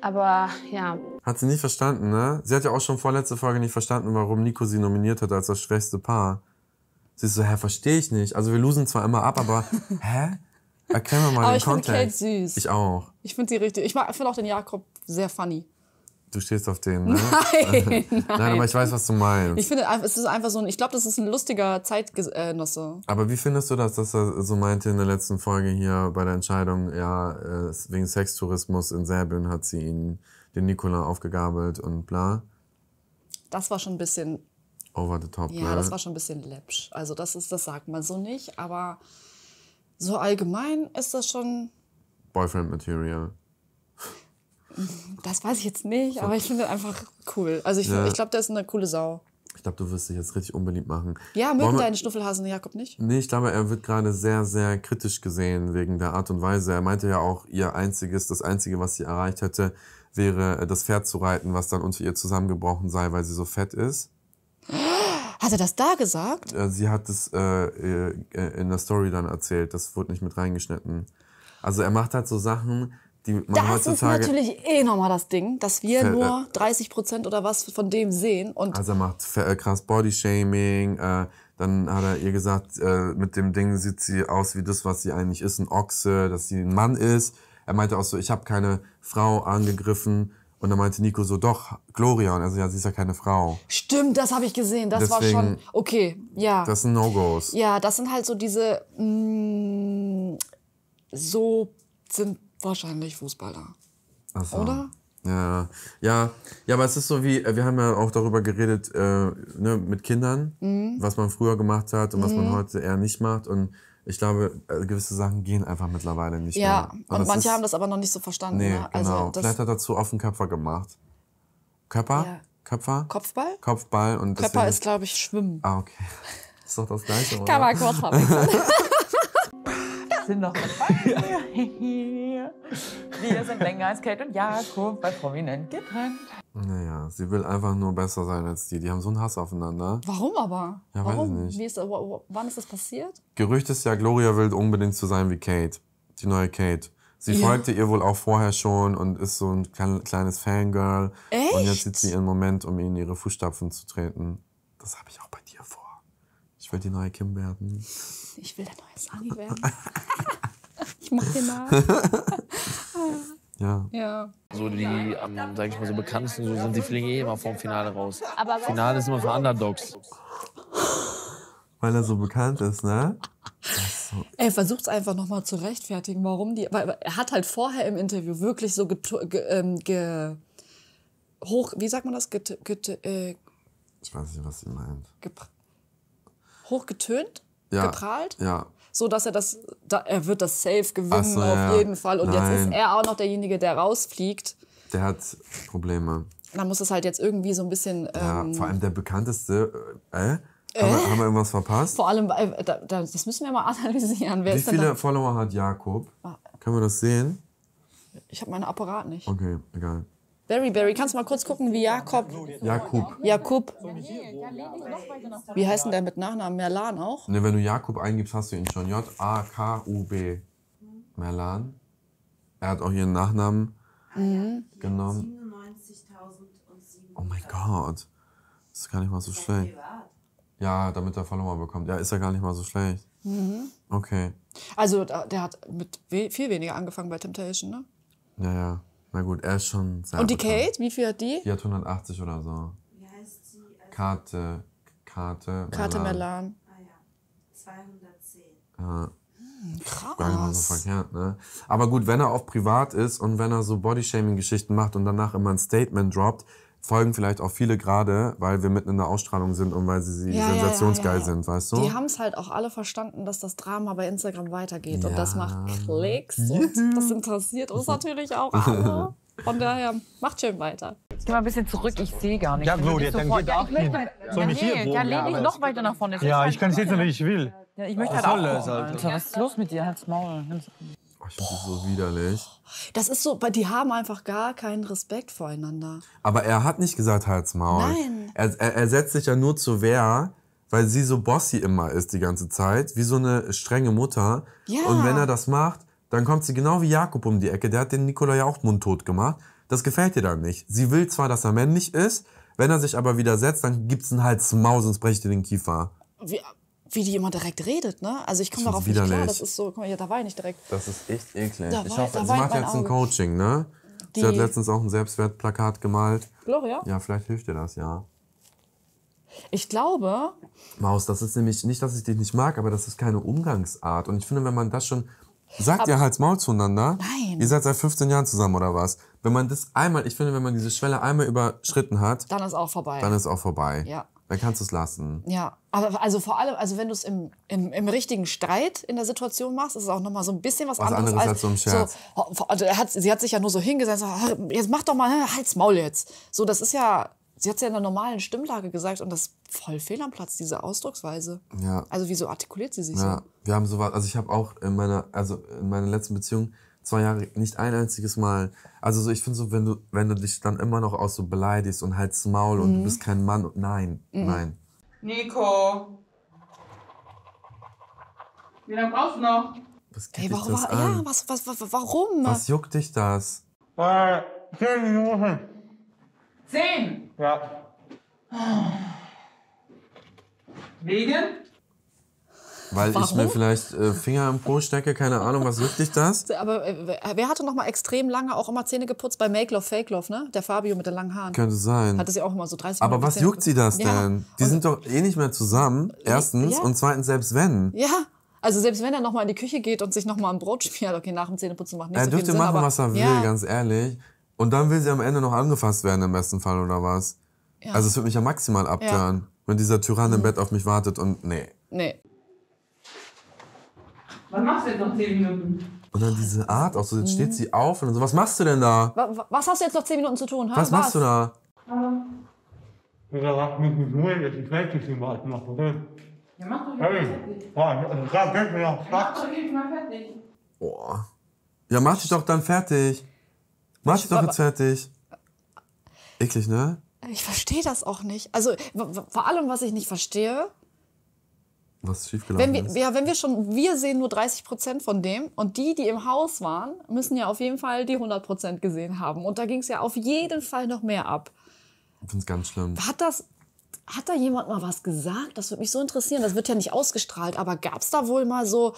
Aber ja. Hat sie nicht verstanden, ne? Sie hat ja auch schon vorletzte Folge nicht verstanden, warum Nico sie nominiert hat als das schwächste Paar. Sie ist so, hä, verstehe ich nicht. Also wir losen zwar immer ab, aber hä? Erklär wir mal Aber den ich finde Kate Kontext. süß. Ich auch. Ich finde sie richtig. Ich finde auch den Jakob sehr funny. Du stehst auf den, ne? Nein, nein. Nein, aber ich weiß, was du meinst. Ich finde, es ist einfach so ein, ich glaube, das ist ein lustiger Zeitgenosse. Äh, aber wie findest du das, dass er so meinte in der letzten Folge hier bei der Entscheidung, ja, äh, wegen Sextourismus in Serbien hat sie ihn, den Nikola, aufgegabelt und bla. Das war schon ein bisschen, Over the top, ja, ne? das war schon ein bisschen läppsch. Also das ist, das sagt man so nicht, aber so allgemein ist das schon. Boyfriend Material. Das weiß ich jetzt nicht, aber ich finde einfach cool. Also ich, ja. ich glaube, der ist eine coole Sau. Ich glaube, du wirst dich jetzt richtig unbeliebt machen. Ja, mögen deinen Schnuffelhasen Jakob nicht? Nee, ich glaube, er wird gerade sehr, sehr kritisch gesehen wegen der Art und Weise. Er meinte ja auch, ihr einziges, das einzige, was sie erreicht hätte, wäre äh, das Pferd zu reiten, was dann unter ihr zusammengebrochen sei, weil sie so fett ist. Hat er das da gesagt? Sie hat es äh, äh, in der Story dann erzählt. Das wurde nicht mit reingeschnitten. Also er macht halt so Sachen, die man das heutzutage... Das ist natürlich eh nochmal das Ding, dass wir nur 30 äh, Prozent oder was von dem sehen. Und also er macht äh, krass Bodyshaming. Äh, dann hat er ihr gesagt, äh, mit dem Ding sieht sie aus wie das, was sie eigentlich ist, ein Ochse, dass sie ein Mann ist. Er meinte auch so, ich habe keine Frau angegriffen und dann meinte Nico so, doch, Gloria. Und also, ja, sie ist ja keine Frau. Stimmt, das habe ich gesehen. Das Deswegen, war schon, okay, ja. Das sind No-Gos. Ja, das sind halt so diese, mh, mm, so sind wahrscheinlich Fußballer. Ach so. Oder? Ja, ja, ja, aber es ist so wie, äh, wir haben ja auch darüber geredet, äh, ne, mit Kindern, mhm. was man früher gemacht hat und mhm. was man mhm. heute eher nicht macht. Und ich glaube, äh, gewisse Sachen gehen einfach mittlerweile nicht ja, mehr. Ja, und, und manche ist, haben das aber noch nicht so verstanden. Nee, ne? also genau. Vielleicht hat er dazu offen Köpfer gemacht. Körper? Ja. Köpfer? Kopfball? Kopfball und Körper ist, glaube ich, Schwimmen. Ah, okay. Ist doch das Gleiche, oder? Kann man kurz sind noch dabei. Wir sind länger als Kate und Jakob bei Prominent getrennt. Naja, sie will einfach nur besser sein als die. Die haben so einen Hass aufeinander. Warum aber? Ja, Warum? weiß ich nicht. Wie ist, wann ist das passiert? Gerücht ist ja, Gloria will unbedingt so sein wie Kate. Die neue Kate. Sie ja. folgte ihr wohl auch vorher schon und ist so ein kleines Fangirl. Echt? Und jetzt sieht sie ihren Moment, um in ihre Fußstapfen zu treten. Das habe ich auch bei dir vor. Ich will die neue Kim werden. Ich will der neue Sani werden. ich mach dir nach. Ja. ja. So die, ähm, sag ich mal, so bekanntesten, so sind die fliegen eh immer vom Finale raus. Aber Finale ist immer für Underdogs. Weil er so bekannt ist, ne? So. Ey, versucht's einfach nochmal zu rechtfertigen, warum die. Weil er hat halt vorher im Interview wirklich so ge, ähm, ge, hoch, wie sagt man das? Get, get, äh, ich weiß nicht, was sie meint. Hochgetönt? Ja. Geprahlt? Ja so dass er das, da, er wird das safe gewinnen so, auf ja. jeden Fall. Und Nein. jetzt ist er auch noch derjenige, der rausfliegt. Der hat Probleme. Dann muss das halt jetzt irgendwie so ein bisschen. Ja, ähm, vor allem der bekannteste. Äh? Äh? Haben, wir, äh? haben, wir, irgendwas verpasst? Vor allem, äh, da, das müssen wir mal analysieren. Wer Wie viele Follower hat Jakob? Ah. Können wir das sehen? Ich habe meinen Apparat nicht. Okay, egal. Berryberry, kannst du mal kurz gucken, wie Jakob. Jakob. Jakob. Wie heißt denn der mit Nachnamen? Merlan auch? Ne, wenn du Jakob eingibst, hast du ihn schon. J-A-K-U-B. Merlan. Er hat auch ihren Nachnamen mhm. genommen. Oh mein Gott. Das ist gar nicht mal so schlecht. Ja, damit er Follower bekommt. Ja, ist ja gar nicht mal so schlecht. Mhm. Okay. Also, der hat mit viel weniger angefangen bei Temptation, ne? Ja, ja. Na gut, er ist schon sehr Und die bekannt. Kate, wie viel hat die? Die hat 180 oder so. Wie heißt sie? Also Karte, Karte. Karte Melan. Ah ja, 210. Ja. Hm, krass. Gar nicht mal so verkehrt, ne? Aber gut, wenn er auch privat ist und wenn er so Bodyshaming-Geschichten macht und danach immer ein Statement droppt, folgen vielleicht auch viele gerade, weil wir mitten in der Ausstrahlung sind und weil sie ja, sensationsgeil ja, ja, sind, weißt du? Die haben es halt auch alle verstanden, dass das Drama bei Instagram weitergeht und das macht Klicks und das interessiert uns natürlich auch alle. Von daher, macht schön weiter. Ich geh mal ein bisschen zurück, ich sehe gar nicht. Ja, Gloria, dann geht ja, auch hin. Soll ich hier wohnen? Ja, lehn dich noch weiter nach vorne. Ja, ich kann es sitzen, halt- wenn ich will. Ja, ich möchte halt auch. Alter. Was ist los mit dir? Halt's Maul ich finde so widerlich. Das ist so, die haben einfach gar keinen Respekt voreinander. Aber er hat nicht gesagt Hals Maul. Nein. Er, er, er setzt sich ja nur zur Wehr, weil sie so bossy immer ist die ganze Zeit, wie so eine strenge Mutter. Ja. Und wenn er das macht, dann kommt sie genau wie Jakob um die Ecke. Der hat den Nikola ja auch mundtot gemacht. Das gefällt ihr dann nicht. Sie will zwar, dass er männlich ist, wenn er sich aber widersetzt, dann gibt's einen Hals Maus und brecht dir den Kiefer. Wie, wie die immer direkt redet, ne? Also ich komme darauf nicht klar, das ist so, guck mal, ja, da war ich nicht direkt. Das ist echt eklig. Da ich hoffe, sie macht jetzt ein Coaching, ne? Die sie hat letztens auch ein Selbstwertplakat gemalt. Gloria? Ja, vielleicht hilft dir das, ja. Ich glaube. Maus, das ist nämlich nicht, dass ich dich nicht mag, aber das ist keine Umgangsart. Und ich finde, wenn man das schon. Sagt ihr halt's Maul zueinander? Nein. Ihr seid seit 15 Jahren zusammen oder was? Wenn man das einmal, ich finde, wenn man diese Schwelle einmal überschritten hat. Dann ist auch vorbei. Dann ist auch vorbei. Ja. Dann kannst du es lassen. Ja, aber also vor allem, also wenn du es im, im, im, richtigen Streit in der Situation machst, ist es auch nochmal so ein bisschen was, was anderes, anderes als, als so ein Scherz. So, also hat, sie hat sich ja nur so hingesetzt, jetzt mach doch mal, halt's Maul jetzt. So, das ist ja, sie hat es ja in einer normalen Stimmlage gesagt und das ist voll fehl am Platz, diese Ausdrucksweise. Ja. Also wieso artikuliert sie sich ja. so? Wir haben sowas, also ich habe auch in meiner, also in meiner letzten Beziehung, zwei Jahre nicht ein einziges Mal. Also so, ich finde so, wenn du, wenn du dich dann immer noch aus so beleidigst und halt's Maul mhm. und du mhm. bist kein Mann nein, mhm. nein. Nico! Wie lange brauchst du noch? Was geht Ey, warum, das war, an? Ja, was, was, was, warum? Was juckt dich das? Äh, zehn Minuten. Zehn? Ja. Wegen? Weil Warum? ich mir vielleicht äh, Finger im Po stecke, keine Ahnung, was juckt dich das? Aber äh, wer hatte noch mal extrem lange auch immer Zähne geputzt bei Make Love, Fake Love, ne? Der Fabio mit den langen Haaren. Könnte sein. Hatte sie auch immer so 30 Aber Minuten was Zähne juckt sie das denn? Die und sind doch eh nicht mehr zusammen, erstens. Ja. Und zweitens, selbst wenn. Ja. Also selbst wenn er noch mal in die Küche geht und sich noch mal ein Brot spielt, okay, nach dem Zähneputzen macht nicht er so viel Sinn. Er dürfte machen, was er will, ja. ganz ehrlich. Und dann will sie am Ende noch angefasst werden im besten Fall oder was? Ja. Also es würde mich ja maximal abtören, ja. wenn dieser Tyrann im mhm. Bett auf mich wartet und nee. Nee. Was machst du jetzt noch 10 Minuten? Und dann diese Art auch so, jetzt steht sie auf und dann so, was machst du denn da? Was, was hast du jetzt noch 10 Minuten zu tun? Ha? Was, machst du da? Ja, was mit dem Schuhe jetzt ein Fertigchen warten noch, Ja, mach doch jetzt fertig. Ja, mach doch jetzt mal fertig. Boah. Ja, mach dich doch dann fertig. Mach dich doch jetzt fertig. Eklig, ne? Ich verstehe das auch nicht. Also vor allem, was ich nicht verstehe, was schiefgelaufen wenn wir, ist. Ja, wenn wir schon, wir sehen nur 30 Prozent von dem und die, die im Haus waren, müssen ja auf jeden Fall die 100 Prozent gesehen haben. Und da ging es ja auf jeden Fall noch mehr ab. Ich finde es ganz schlimm. Hat das, hat da jemand mal was gesagt? Das würde mich so interessieren. Das wird ja nicht ausgestrahlt, aber gab es da wohl mal so,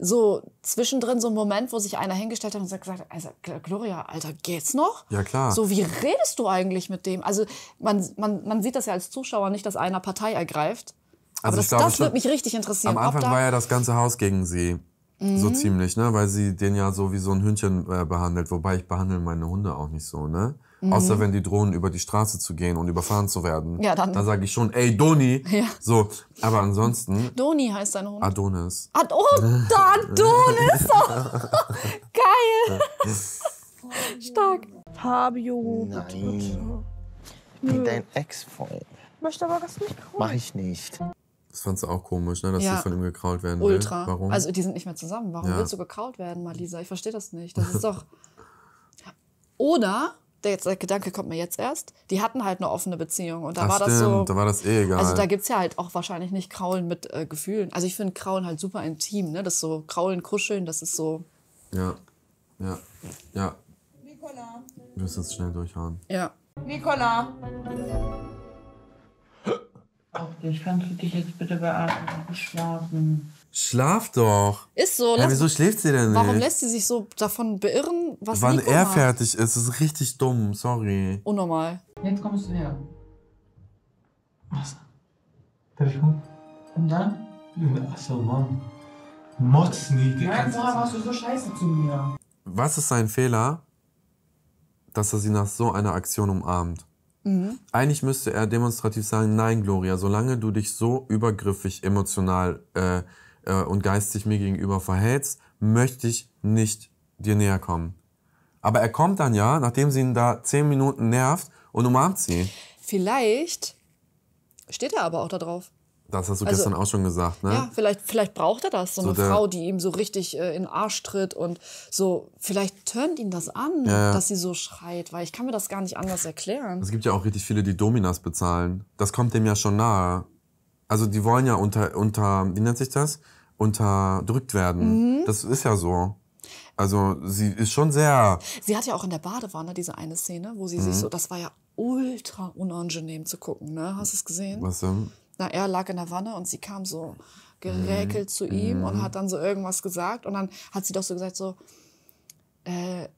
so zwischendrin so einen Moment, wo sich einer hingestellt hat und gesagt hat, also Gloria, Alter, geht's noch? Ja, klar. So, wie redest du eigentlich mit dem? Also man, man, man sieht das ja als Zuschauer nicht, dass einer Partei ergreift, also das, glaube, das würde mich richtig interessieren. Am Anfang war ja das ganze Haus gegen sie. Mhm. So ziemlich, ne? Weil sie den ja so wie so ein Hündchen äh, behandelt. Wobei ich behandle meine Hunde auch nicht so, ne? Mhm. Außer wenn die drohen, über die Straße zu gehen und überfahren zu werden. Ja, dann. Dann sage ich schon, ey, Doni. Ja. So. Aber ansonsten. Doni heißt dein Hund. Adonis. Ad oh, Adonis. Geil. Stark. Fabio. Nein. Wie dein Ex-Freund. Möchte aber das nicht. Mach ich nicht. Das fandst du auch komisch, ne? dass ja. sie von ihm gekrault werden Ultra. Will. Warum? Also die sind nicht mehr zusammen. Warum ja. willst du gekrault werden, Malisa? Ich verstehe das nicht. Das ist doch... Oder, der, jetzt, der Gedanke kommt mir jetzt erst, die hatten halt eine offene Beziehung. Und da das war stimmt, das so... da war das eh egal. Also da gibt es ja halt auch wahrscheinlich nicht Kraulen mit äh, Gefühlen. Also ich finde Kraulen halt super intim. Ne? Das so Kraulen, Kuscheln, das ist so... Ja, ja, ja. Nicola. Du wirst es schnell durchhauen. Ja. Nicola. Dich. Kannst du dich jetzt bitte beatmen? Schlafen. Schlaf doch. Ist so. Ja, wieso schläft sie denn nicht? Warum lässt sie sich so davon beirren, was Wann Nico er macht? fertig ist, ist richtig dumm. Sorry. Unnormal. Jetzt kommst du her. Was? Telefon? Und dann? Achso, Mann. Motz nie. Nein, vorher warst du so scheiße zu mir. Was ist sein Fehler, dass er sie nach so einer Aktion umarmt? Mhm. Eigentlich müsste er demonstrativ sagen, nein, Gloria, solange du dich so übergriffig emotional äh, äh, und geistig mir gegenüber verhältst, möchte ich nicht dir näher kommen. Aber er kommt dann ja, nachdem sie ihn da zehn Minuten nervt und umarmt sie. Vielleicht steht er aber auch da drauf. Das hast du also, gestern auch schon gesagt, ne? Ja, vielleicht, vielleicht braucht er das, so, so eine Frau, die ihm so richtig äh, in den Arsch tritt und so, vielleicht turnt ihn das an, ja. dass sie so schreit, weil ich kann mir das gar nicht anders erklären. Es gibt ja auch richtig viele, die Dominas bezahlen. Das kommt dem ja schon nahe. Also die wollen ja unter, unter wie nennt sich das? Unterdrückt werden. Mhm. Das ist ja so. Also sie ist schon sehr. Sie hat ja auch in der Badewanne diese eine Szene, wo sie mhm. sich so, das war ja ultra unangenehm zu gucken, ne? Hast du es gesehen? Was denn? Na, er lag in der Wanne und sie kam so geräkelt mhm. zu ihm und mhm. hat dann so irgendwas gesagt. Und dann hat sie doch so gesagt, so, äh,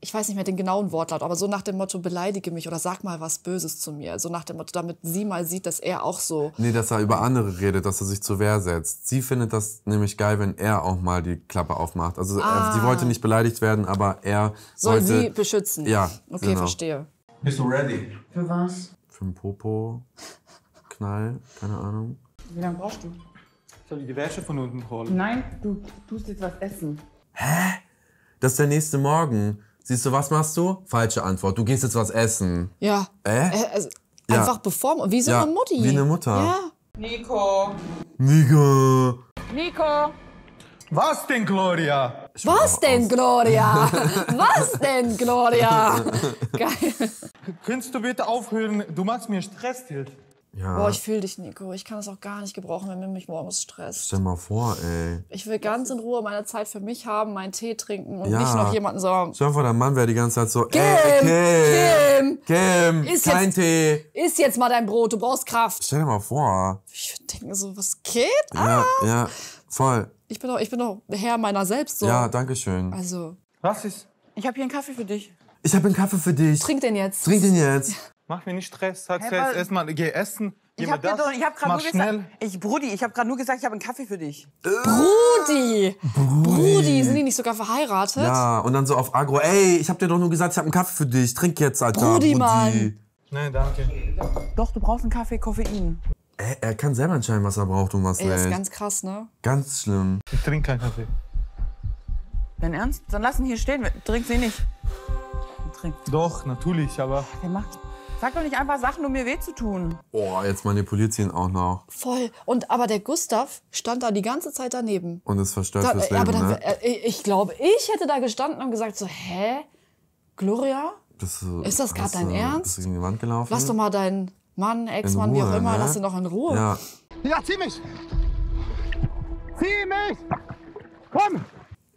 ich weiß nicht mehr den genauen Wortlaut, aber so nach dem Motto, beleidige mich oder sag mal was Böses zu mir. So nach dem Motto, damit sie mal sieht, dass er auch so. Nee, dass er über andere redet, dass er sich zur Wehr setzt. Sie findet das nämlich geil, wenn er auch mal die Klappe aufmacht. Also äh, ah. sie wollte nicht beleidigt werden, aber er soll sie beschützen. Ja. Okay, genau. verstehe. Bist du ready? Für was? Für ein Popo. Knall, keine Ahnung. Wie lange brauchst du? Ich soll die Wäsche von unten holen. Nein, du tust jetzt was essen. Hä? Das ist der nächste Morgen. Siehst du, was machst du? Falsche Antwort. Du gehst jetzt was essen. Ja. Äh? äh also, einfach bevor. Wie so ja. eine Mutti. Wie eine Mutter. Ja. Nico. Nico. Nico. Was denn, Gloria? Ich was denn, aus. Gloria? was denn, Gloria? Geil. Könntest du bitte aufhören? Du machst mir Stress, Tilt. Ja. Boah, ich fühle dich, Nico. Ich kann das auch gar nicht gebrauchen, wenn mir mich morgens stresst. Stell mal vor, ey. Ich will ganz in Ruhe meine Zeit für mich haben, meinen Tee trinken und ja. nicht noch jemanden sagen. Stell mal vor, dein Mann wäre die ganze Zeit so, Kim, ey, Kim, Kim, Kim kein jetzt, Tee. Iss jetzt mal dein Brot, du brauchst Kraft. Stell dir mal vor. Ich denke so, was geht? Ja, ah. ja, voll. Ich bin doch, ich bin doch Herr meiner selbst so. Ja, danke schön. Also. Was ist? Ich habe hier einen Kaffee für dich. Ich habe einen Kaffee für dich. Trink den jetzt. Trink den jetzt. Mach mir nicht Stress. Sag hey, jetzt erstmal, geh essen. Geh ich hab, hab grad nur schnell. gesagt, ich, Brudi, ich hab grad nur gesagt, ich habe einen Kaffee für dich. Brudi. Brudi! sind die nicht sogar verheiratet? Ja, und dann so auf Agro, ey, ich hab dir doch nur gesagt, ich habe einen Kaffee für dich, trink jetzt, Alter. Brudi, Brudi. Mann! Nein, danke. Doch, du brauchst einen Kaffee, Koffein. Er, er kann selber entscheiden, was er braucht und was nicht. Das ist ganz krass, ne? Ganz schlimm. Ich trinke keinen Kaffee. Dein Ernst? Dann lass ihn hier stehen, trink sie nicht. Trink. Doch, natürlich, aber... Der macht Sag doch nicht einfach Sachen, um mir weh zu tun. Oh, jetzt manipuliert sie ihn auch noch. Voll. Und aber der Gustav stand da die ganze Zeit daneben. Und es verstört da, das äh, Leben, aber dann, ne? Äh, ich, ich glaube, ich hätte da gestanden und gesagt so, hä? Gloria? Das, äh, ist das gerade dein Ernst? Bist du gegen die Wand gelaufen? Lass doch mal deinen Mann, Ex-Mann, wie auch immer, ne? lass ihn doch in Ruhe. Ja, ja zieh mich! Zieh mich! Komm!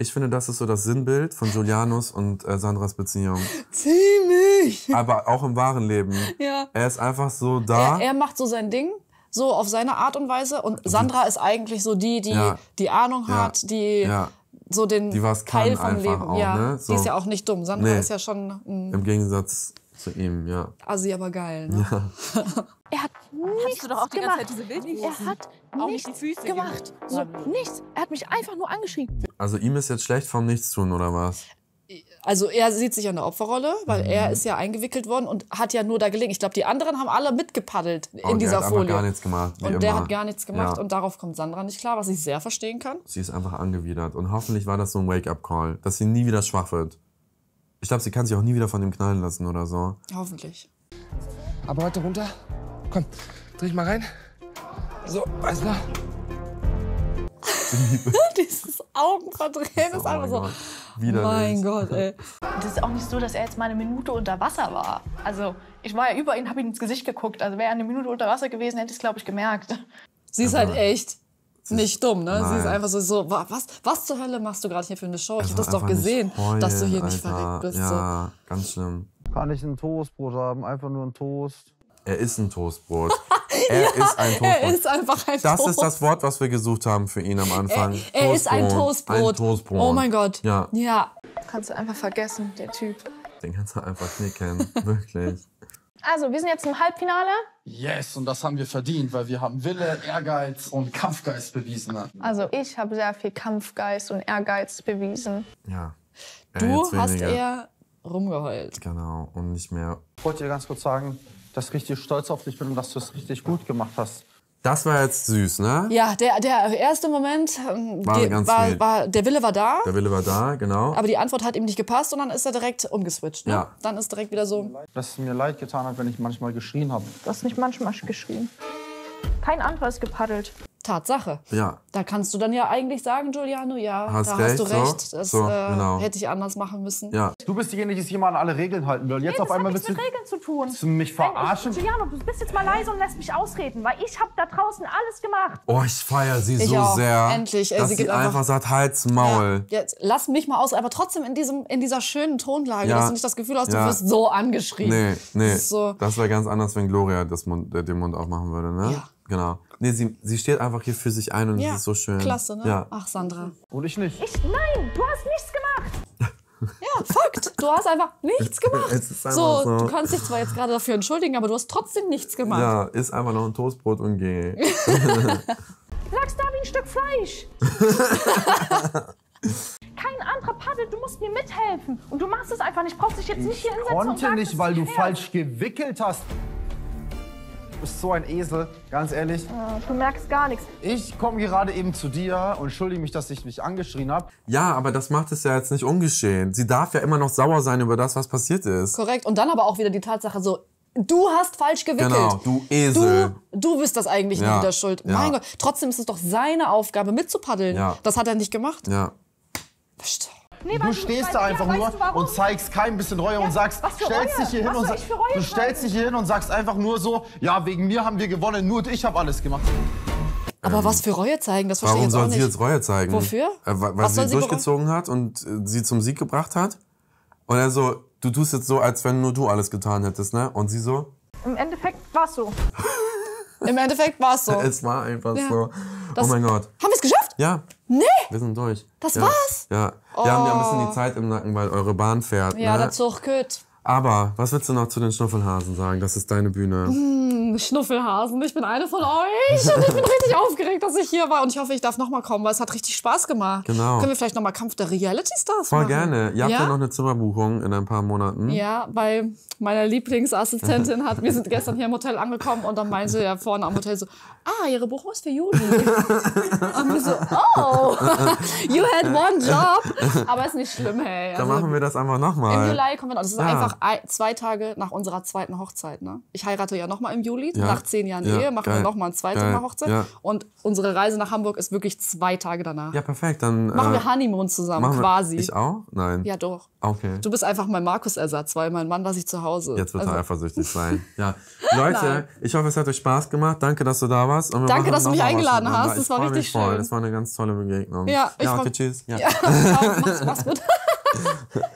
Ich finde, das ist so das Sinnbild von Julianus und äh, Sandras Beziehung. Ziemlich! Aber auch im wahren Leben. Ja. Er ist einfach so da. Er, er macht so sein Ding, so auf seine Art und Weise. Und Sandra ist eigentlich so die, die ja. die Ahnung hat, ja. die ja. so den die was Teil vom Leben. Auch, ja. Ne? So. Die ist ja auch nicht dumm. Sandra nee. ist ja schon. Mm. Im Gegensatz zu ihm, ja. Assi, ah, aber geil. Ne? Ja. er hat nichts Hast du doch auch die gemacht. ganze Zeit diese Wildnissen. Er hat auch nichts gemacht. So, nichts. Er hat mich einfach nur angeschrien. Also ihm ist jetzt schlecht vom Nichtstun, oder was? Also er sieht sich an der Opferrolle, weil mhm. er ist ja eingewickelt worden und hat ja nur da gelegen. Ich glaube, die anderen haben alle mitgepaddelt in oh, dieser Folie. und der hat gar nichts gemacht. Und immer. der hat gar nichts gemacht ja. und darauf kommt Sandra nicht klar, was ich sehr verstehen kann. Sie ist einfach angewidert und hoffentlich war das so ein Wake-up-Call, dass sie nie wieder schwach wird. Ich glaube, sie kann sich auch nie wieder von ihm knallen lassen oder so. Hoffentlich. Aber heute runter. Komm, dreh ich mal rein. So, weißt du? Dieses Augenverdrehen ist oh einfach so. Wieder mein Gott, ey. Das ist auch nicht so, dass er jetzt mal eine Minute unter Wasser war. Also, ich war ja über ihn, habe ihn ins Gesicht geguckt. Also, wäre er eine Minute unter Wasser gewesen, hätte ich es, glaube ich, gemerkt. Sie ist also, halt echt nicht dumm, ne? Nein. Sie ist einfach so, so was, was zur Hölle machst du gerade hier für eine Show? Ich habe das doch gesehen, heulen, dass du hier Alter. nicht verreckt bist. Ja, so. ganz schlimm. Kann ich ein Toastbrot haben? Einfach nur ein Toast. Er ist ein Toastbrot. Er ja, ist ein Toastbrot. Er ist einfach ein Das Toast. ist das Wort, was wir gesucht haben für ihn am Anfang. Er, er ist ein Toastbrot. ein Toastbrot. Oh mein Gott. Ja. ja. Kannst du einfach vergessen, der Typ. Den kannst du einfach knicken, wirklich. Also, wir sind jetzt im Halbfinale. Yes, und das haben wir verdient, weil wir haben Wille, Ehrgeiz und Kampfgeist bewiesen. Also, ich habe sehr viel Kampfgeist und Ehrgeiz bewiesen. Ja. Du hast eher rumgeheult. Genau, und nicht mehr. Ich wollte dir ganz kurz sagen, dass richtig stolz auf dich bin und dass du es richtig gut gemacht hast. Das war jetzt süß, ne? Ja, der, der erste Moment, ähm, war, die, ganz war, war, der Wille war da. Der Wille war da, genau. Aber die Antwort hat ihm nicht gepasst und dann ist er direkt umgeswitcht. Ne? Ja. Dann ist direkt wieder so. Dass es mir leid getan hat, wenn ich manchmal geschrien habe. Du hast nicht manchmal geschrien. Kein anderer ist gepaddelt. Tatsache. Ja. Da kannst du dann ja eigentlich sagen, Giuliano, ja, hast da recht, hast du recht. So, das so, äh, genau. hätte ich anders machen müssen. Ja. Du bist diejenige, die sich immer an alle Regeln halten will. Jetzt nee, auf einmal bist du. Das hat nichts mit Regeln zu tun. Willst du mich verarschen? Ich, Giuliano, du bist jetzt mal leise und lässt mich ausreden, weil ich habe da draußen alles gemacht. Oh, ich feiere sie ich so auch. sehr. Endlich. Äh, dass sie, sie einfach, einfach sagt, halt's Maul. Ja, jetzt, lass mich mal aus, aber trotzdem in, diesem, in dieser schönen Tonlage, ja. dass du nicht das Gefühl hast, ja. du wirst so angeschrien. Nee, nee. Das, so. das wäre ganz anders, wenn Gloria das Mund, den Mund aufmachen würde, ne? Ja. Genau. Nee, sie, sie steht einfach hier für sich ein und ja. das ist so schön. Klasse, ne? Ja. Ach, Sandra. Und ich nicht. Ich, nein, du hast nichts gemacht. Ja, Fakt. Du hast einfach nichts gemacht. Einfach so, so, du kannst dich zwar jetzt gerade dafür entschuldigen, aber du hast trotzdem nichts gemacht. Ja, isst einfach noch ein Toastbrot und geh. Sagst da wie ein Stück Fleisch. Kein anderer Paddel, du musst mir mithelfen. Und du machst es einfach nicht, brauchst dich jetzt nicht hier hinsetzen. Ich konnte nicht, weil du falsch gewickelt hast bist so ein Esel, ganz ehrlich. Oh, du merkst gar nichts. Ich komme gerade eben zu dir und entschuldige mich, dass ich mich angeschrien habe. Ja, aber das macht es ja jetzt nicht ungeschehen. Sie darf ja immer noch sauer sein über das, was passiert ist. Korrekt. Und dann aber auch wieder die Tatsache so, Du hast falsch gewickelt. Genau, du Esel. Du, du bist das eigentlich ja, wieder schuld. Ja. Mein Gott, trotzdem ist es doch seine Aufgabe mitzupaddeln. Ja. Das hat er nicht gemacht. Ja. Verstehe. Nee, du stehst da einfach ja, nur weißt du und zeigst kein bisschen Reue ja, und sagst, stellst dich hier hin und sagst, du stellst dich hier hin und sagst einfach nur so, ja, wegen mir haben wir gewonnen, nur ich habe alles gemacht. Aber ähm, was für Reue zeigen, das verstehe ich jetzt auch nicht. Warum soll sie jetzt Reue zeigen? Wofür? Äh, weil was sie, sie durchgezogen hat und äh, sie zum Sieg gebracht hat. Und er so, du tust jetzt so, als wenn nur du alles getan hättest, ne? Und sie so? Im Endeffekt war es so. Im Endeffekt war es so. es war einfach ja. so. Oh das oh mein Gott. Haben wir es geschafft? Ja. Nee. Wir sind durch. Das ja. war's? Ja. Wir oh. haben ja ein bisschen oh. die Zeit im Nacken, weil eure Bahn fährt. Ja, ne? der Zug geht. Aber was willst du noch zu den Schnuffelhasen sagen? Das ist deine Bühne. Mmh, Schnuffelhasen, ich bin eine von euch und ich bin richtig aufgeregt, dass ich hier war und ich hoffe, ich darf nochmal kommen, weil es hat richtig Spaß gemacht. Genau. Können wir vielleicht nochmal Kampf der Reality Stars Voll machen? Voll gerne. Ihr habt ja? noch eine Zimmerbuchung in ein paar Monaten. Ja, weil meine Lieblingsassistentin hat, wir sind gestern hier im Hotel angekommen und dann meinte sie ja vorne am Hotel so, ah, ihre Buchung ist für Juli. und wir so, oh, you had one job. Aber ist nicht schlimm, hey. Also, dann machen wir das einfach nochmal. Im Juli kommen wir, das ist ja. einfach nach ein, zwei Tage nach unserer zweiten Hochzeit. Ne? Ich heirate ja nochmal im Juli, ja. nach zehn Jahren ja. Ehe, machen wir nochmal ein zweites Mal Hochzeit. Ja. Und unsere Reise nach Hamburg ist wirklich zwei Tage danach. Ja, perfekt. Dann machen äh, wir Honeymoon zusammen, quasi. Ich auch? Nein. Ja, doch. Okay. Du bist einfach mein Markus-Ersatz, weil mein Mann war sich zu Hause. Jetzt wird also. er eifersüchtig sein. Ja. Leute, Nein. ich hoffe, es hat euch Spaß gemacht. Danke, dass du da warst. Danke, dass du mich eingeladen hast. Das war richtig schön. Das war eine ganz tolle Begegnung. Ja, ich ja okay, tschüss. Ja. ja mach's, mach's gut.